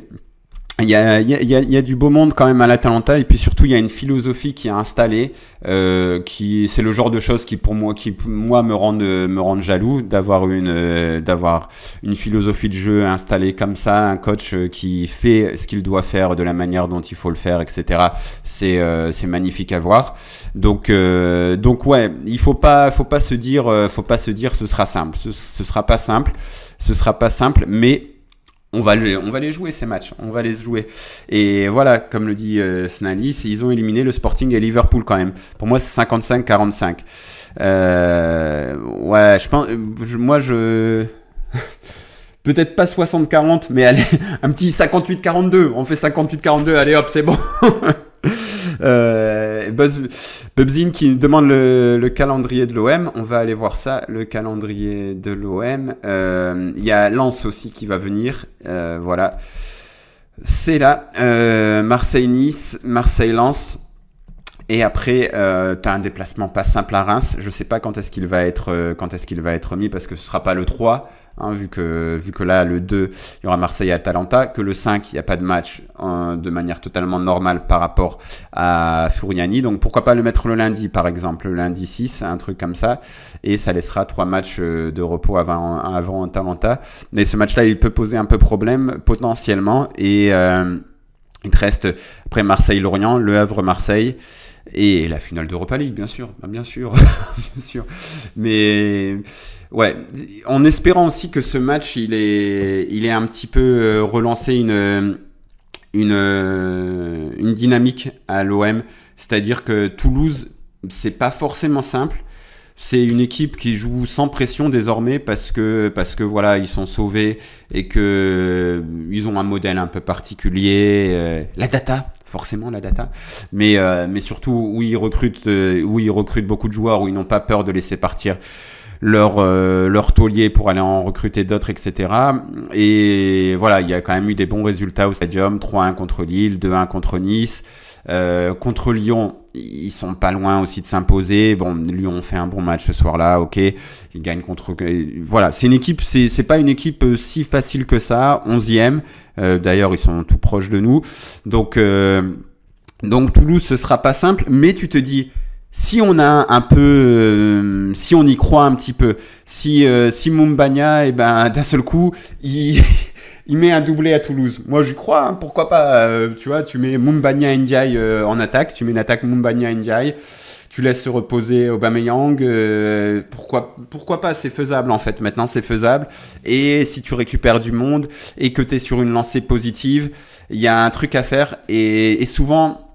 il y, a, il, y a, il y a, du beau monde quand même à l'Atalanta et puis surtout il y a une philosophie qui est installée euh, qui c'est le genre de choses qui pour moi qui moi me rendent me rendent jaloux d'avoir une euh, d'avoir une philosophie de jeu installée comme ça un coach euh, qui fait ce qu'il doit faire de la manière dont il faut le faire etc c'est euh, c'est magnifique à voir donc donc ouais il faut pas faut pas se dire faut pas se dire ce sera simple ce, ce sera pas simple ce sera pas simple mais on va, les, on va les jouer ces matchs, on va les jouer. Et voilà, comme le dit euh, Snally ils ont éliminé le Sporting et Liverpool quand même. Pour moi, c'est 55-45. Euh, ouais, je pense, moi je. <laughs> Peut-être pas 60-40, mais allez, <laughs> un petit 58-42. On fait 58-42, allez hop, c'est bon. <laughs> euh, Bubzin Buzz, qui demande le, calendrier de l'OM. On va aller voir ça, le calendrier de l'OM. Euh, il y a Lens aussi qui va venir. Euh, voilà. C'est là. Euh, Marseille-Nice, Marseille-Lens. Et après, euh, tu as un déplacement pas simple à Reims. Je sais pas quand est-ce qu'il va être euh, quand est-ce qu'il va être mis parce que ce sera pas le 3, hein, vu que vu que là le 2, il y aura Marseille et Atalanta, que le 5, il n'y a pas de match hein, de manière totalement normale par rapport à Fouriani. Donc pourquoi pas le mettre le lundi par exemple, le lundi 6, un truc comme ça, et ça laissera trois matchs euh, de repos avant avant Atalanta. Mais ce match-là, il peut poser un peu problème potentiellement et euh, il te reste après Marseille-Lorient, Le Havre-Marseille. Et la finale d'Europa League, bien sûr, bah, bien sûr, <laughs> bien sûr. Mais ouais, en espérant aussi que ce match, il est, il est un petit peu euh, relancé une, une, euh, une dynamique à l'OM. C'est-à-dire que Toulouse, c'est pas forcément simple. C'est une équipe qui joue sans pression désormais parce que parce que voilà ils sont sauvés et que euh, ils ont un modèle un peu particulier. la data, forcément la data, mais, euh, mais surtout où ils, recrutent, euh, où ils recrutent beaucoup de joueurs, où ils n'ont pas peur de laisser partir leur, euh, leur taulier pour aller en recruter d'autres, etc. Et voilà, il y a quand même eu des bons résultats au Stadium, 3-1 contre Lille, 2-1 contre Nice. Euh, contre Lyon, ils sont pas loin aussi de s'imposer. Bon, Lyon fait un bon match ce soir-là, ok. Ils gagnent contre. Voilà, c'est une équipe, c'est pas une équipe euh, si facile que ça. 11e. Euh, d'ailleurs, ils sont tout proches de nous. Donc, donc Toulouse, ce sera pas simple. Mais tu te dis, si on a un peu, si on y croit un petit peu, si euh, si et eh ben d'un seul coup, il, <laughs> Il met un doublé à Toulouse. Moi, j'y crois. Hein, pourquoi pas euh, Tu vois, tu mets Mumbania Ndiaye euh, en attaque. Tu mets une attaque Mumbania Ndiaye. Tu laisses se reposer Aubameyang. Euh, pourquoi, pourquoi pas C'est faisable en fait. Maintenant, c'est faisable. Et si tu récupères du monde et que tu es sur une lancée positive, il y a un truc à faire. Et, et souvent,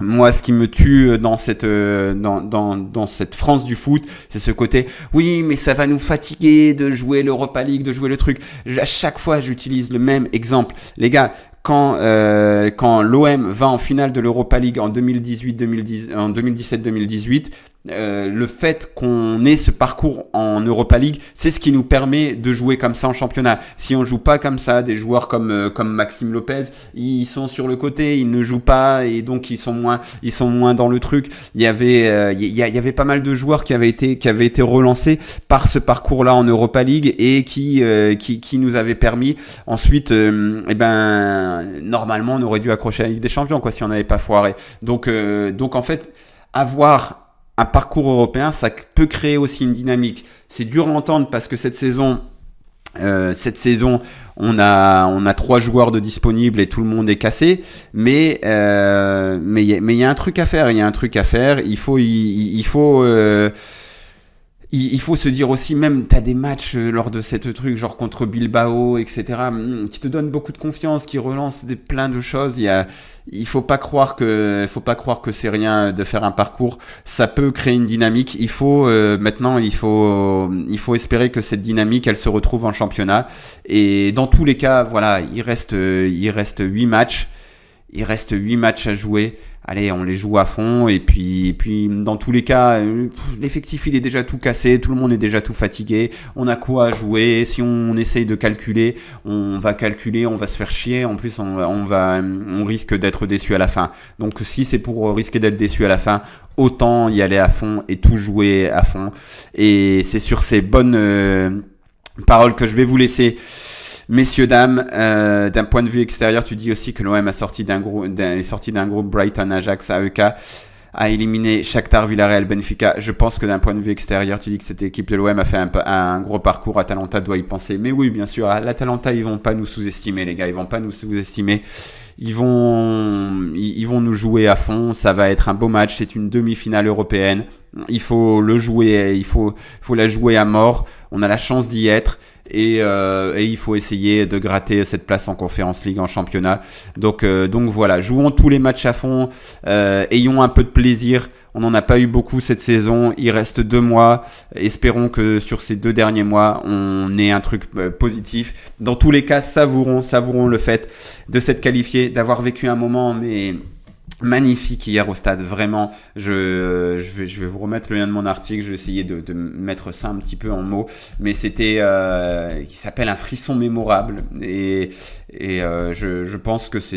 moi, ce qui me tue euh, dans cette, euh, dans, dans, dans cette France du foot, c'est ce côté oui, mais ça va nous fatiguer de jouer l'Europa League, de jouer le truc. À chaque fois, j'utilise le même exemple. Les gars, quand, euh, l'OM va en finale de l'Europa League en, 2018, 2010, euh, en 2017-2018, euh, le fait qu'on ait ce parcours en Europa League, c'est ce qui nous permet de jouer comme ça en championnat. Si on joue pas comme ça, des joueurs comme comme Maxime Lopez, ils sont sur le côté, ils ne jouent pas et donc ils sont moins ils sont moins dans le truc. Il y avait avait pas mal de joueurs qui avaient été qui avaient été relancés par ce parcours là en Europa League et qui qui, nous avait permis ensuite eh ben normalement, on aurait dû accrocher la Ligue des Champions, quoi, si on n'avait pas foiré. Donc, euh, donc, en fait, avoir un parcours européen, ça peut créer aussi une dynamique. C'est dur à entendre parce que cette saison, euh, cette saison, on a, on a trois joueurs de disponibles et tout le monde est cassé. Mais euh, mais il y a un truc à faire. Il y a un truc à faire. Il faut il, faut euh, il, faut se dire aussi, même, tu as des matchs euh, lors de cette truc, genre contre Bilbao, etc., mm, qui te donnent beaucoup de confiance, qui relancent des, plein de choses. Il y il faut pas croire que, faut pas croire que c'est rien euh, de faire un parcours. Ça peut créer une dynamique. Il faut euh, maintenant, il faut, il faut espérer que cette dynamique, elle se retrouve en championnat. Et dans tous les cas, voilà, il reste, il reste huit matchs. Il reste huit matchs à jouer allez, on les joue à fond. Et puis, puis dans tous les cas, euh, l'effectif, il est déjà tout cassé, tout le monde est déjà tout fatigué. On a quoi à jouer Si on, essaye de calculer, on va calculer, on va se faire chier. En plus, on, va, on risque d'être déçu à la fin. Donc, si c'est pour risquer d'être déçu à la fin, autant y aller à fond et tout jouer à fond. Et c'est sur ces bonnes euh, paroles que je vais vous laisser. Messieurs, dames, euh, d'un point de vue extérieur, tu dis aussi que l'OM sorti d'un est sorti d'un groupe Brighton, Ajax, AEK a éliminé Shakhtar, Villarreal, Benfica. Je pense que d'un point de vue extérieur, tu dis que cette équipe de l'OM a fait un, gros parcours. Atalanta doit y penser. Mais oui, bien sûr, l'Atalanta, ils vont pas nous sous-estimer, les gars. Ils vont pas nous sous-estimer. Ils vont, ils vont nous jouer à fond. Ça va être un beau match. C'est une demi-finale européenne. Il faut le jouer. Il faut, faut la jouer à mort. On a la chance d'y être. Euh, et, il faut essayer de gratter cette place en Conférence ligue, en championnat. Donc, euh, donc voilà, jouons tous les matchs à fond, euh, ayons un peu de plaisir. On n'en a pas eu beaucoup cette saison, il reste deux mois. Espérons que sur ces deux derniers mois, on ait un truc positif. Dans tous les cas, savourons, savourons le fait de s'être qualifié, d'avoir vécu un moment, mais magnifique hier au stade, vraiment. Je, vais, vous remettre le lien de mon article, je vais essayer de, mettre ça un petit peu en mots, mais c'était, euh, qui s'appelle un frisson mémorable, et, euh, je, pense que c'est,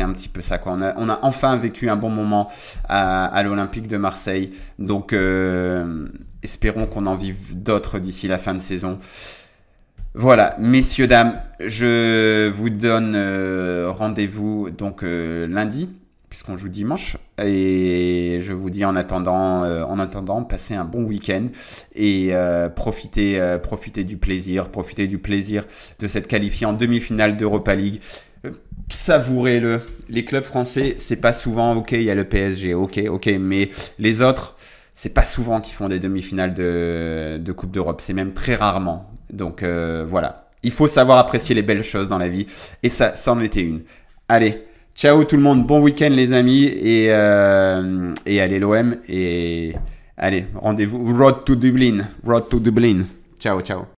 un petit peu ça. On, a, enfin vécu un bon moment à, l'Olympique de Marseille, donc euh, espérons qu'on en vive d'autres d'ici la fin de saison. Voilà, messieurs, dames, je vous donne euh, rendez-vous donc lundi puisqu'on joue dimanche. Et je vous dis en attendant, euh, en attendant, passez un bon week-end et euh, euh, profitez, du plaisir, profitez du plaisir de cette qualifiée en demi-finale d'Europa League. Savourez-le. Les clubs français, c'est pas souvent, ok, il y a le PSG, ok, ok, mais les autres, c'est pas souvent qu'ils font des demi-finales de, de Coupe d'Europe, c'est même très rarement. Donc voilà, il faut savoir apprécier les belles choses dans la vie, et ça, ça en était une. Allez, Ciao tout le monde, bon week-end les amis et, euh, et allez l'OM et allez, rendez-vous, road to Dublin, road to Dublin. Ciao, ciao.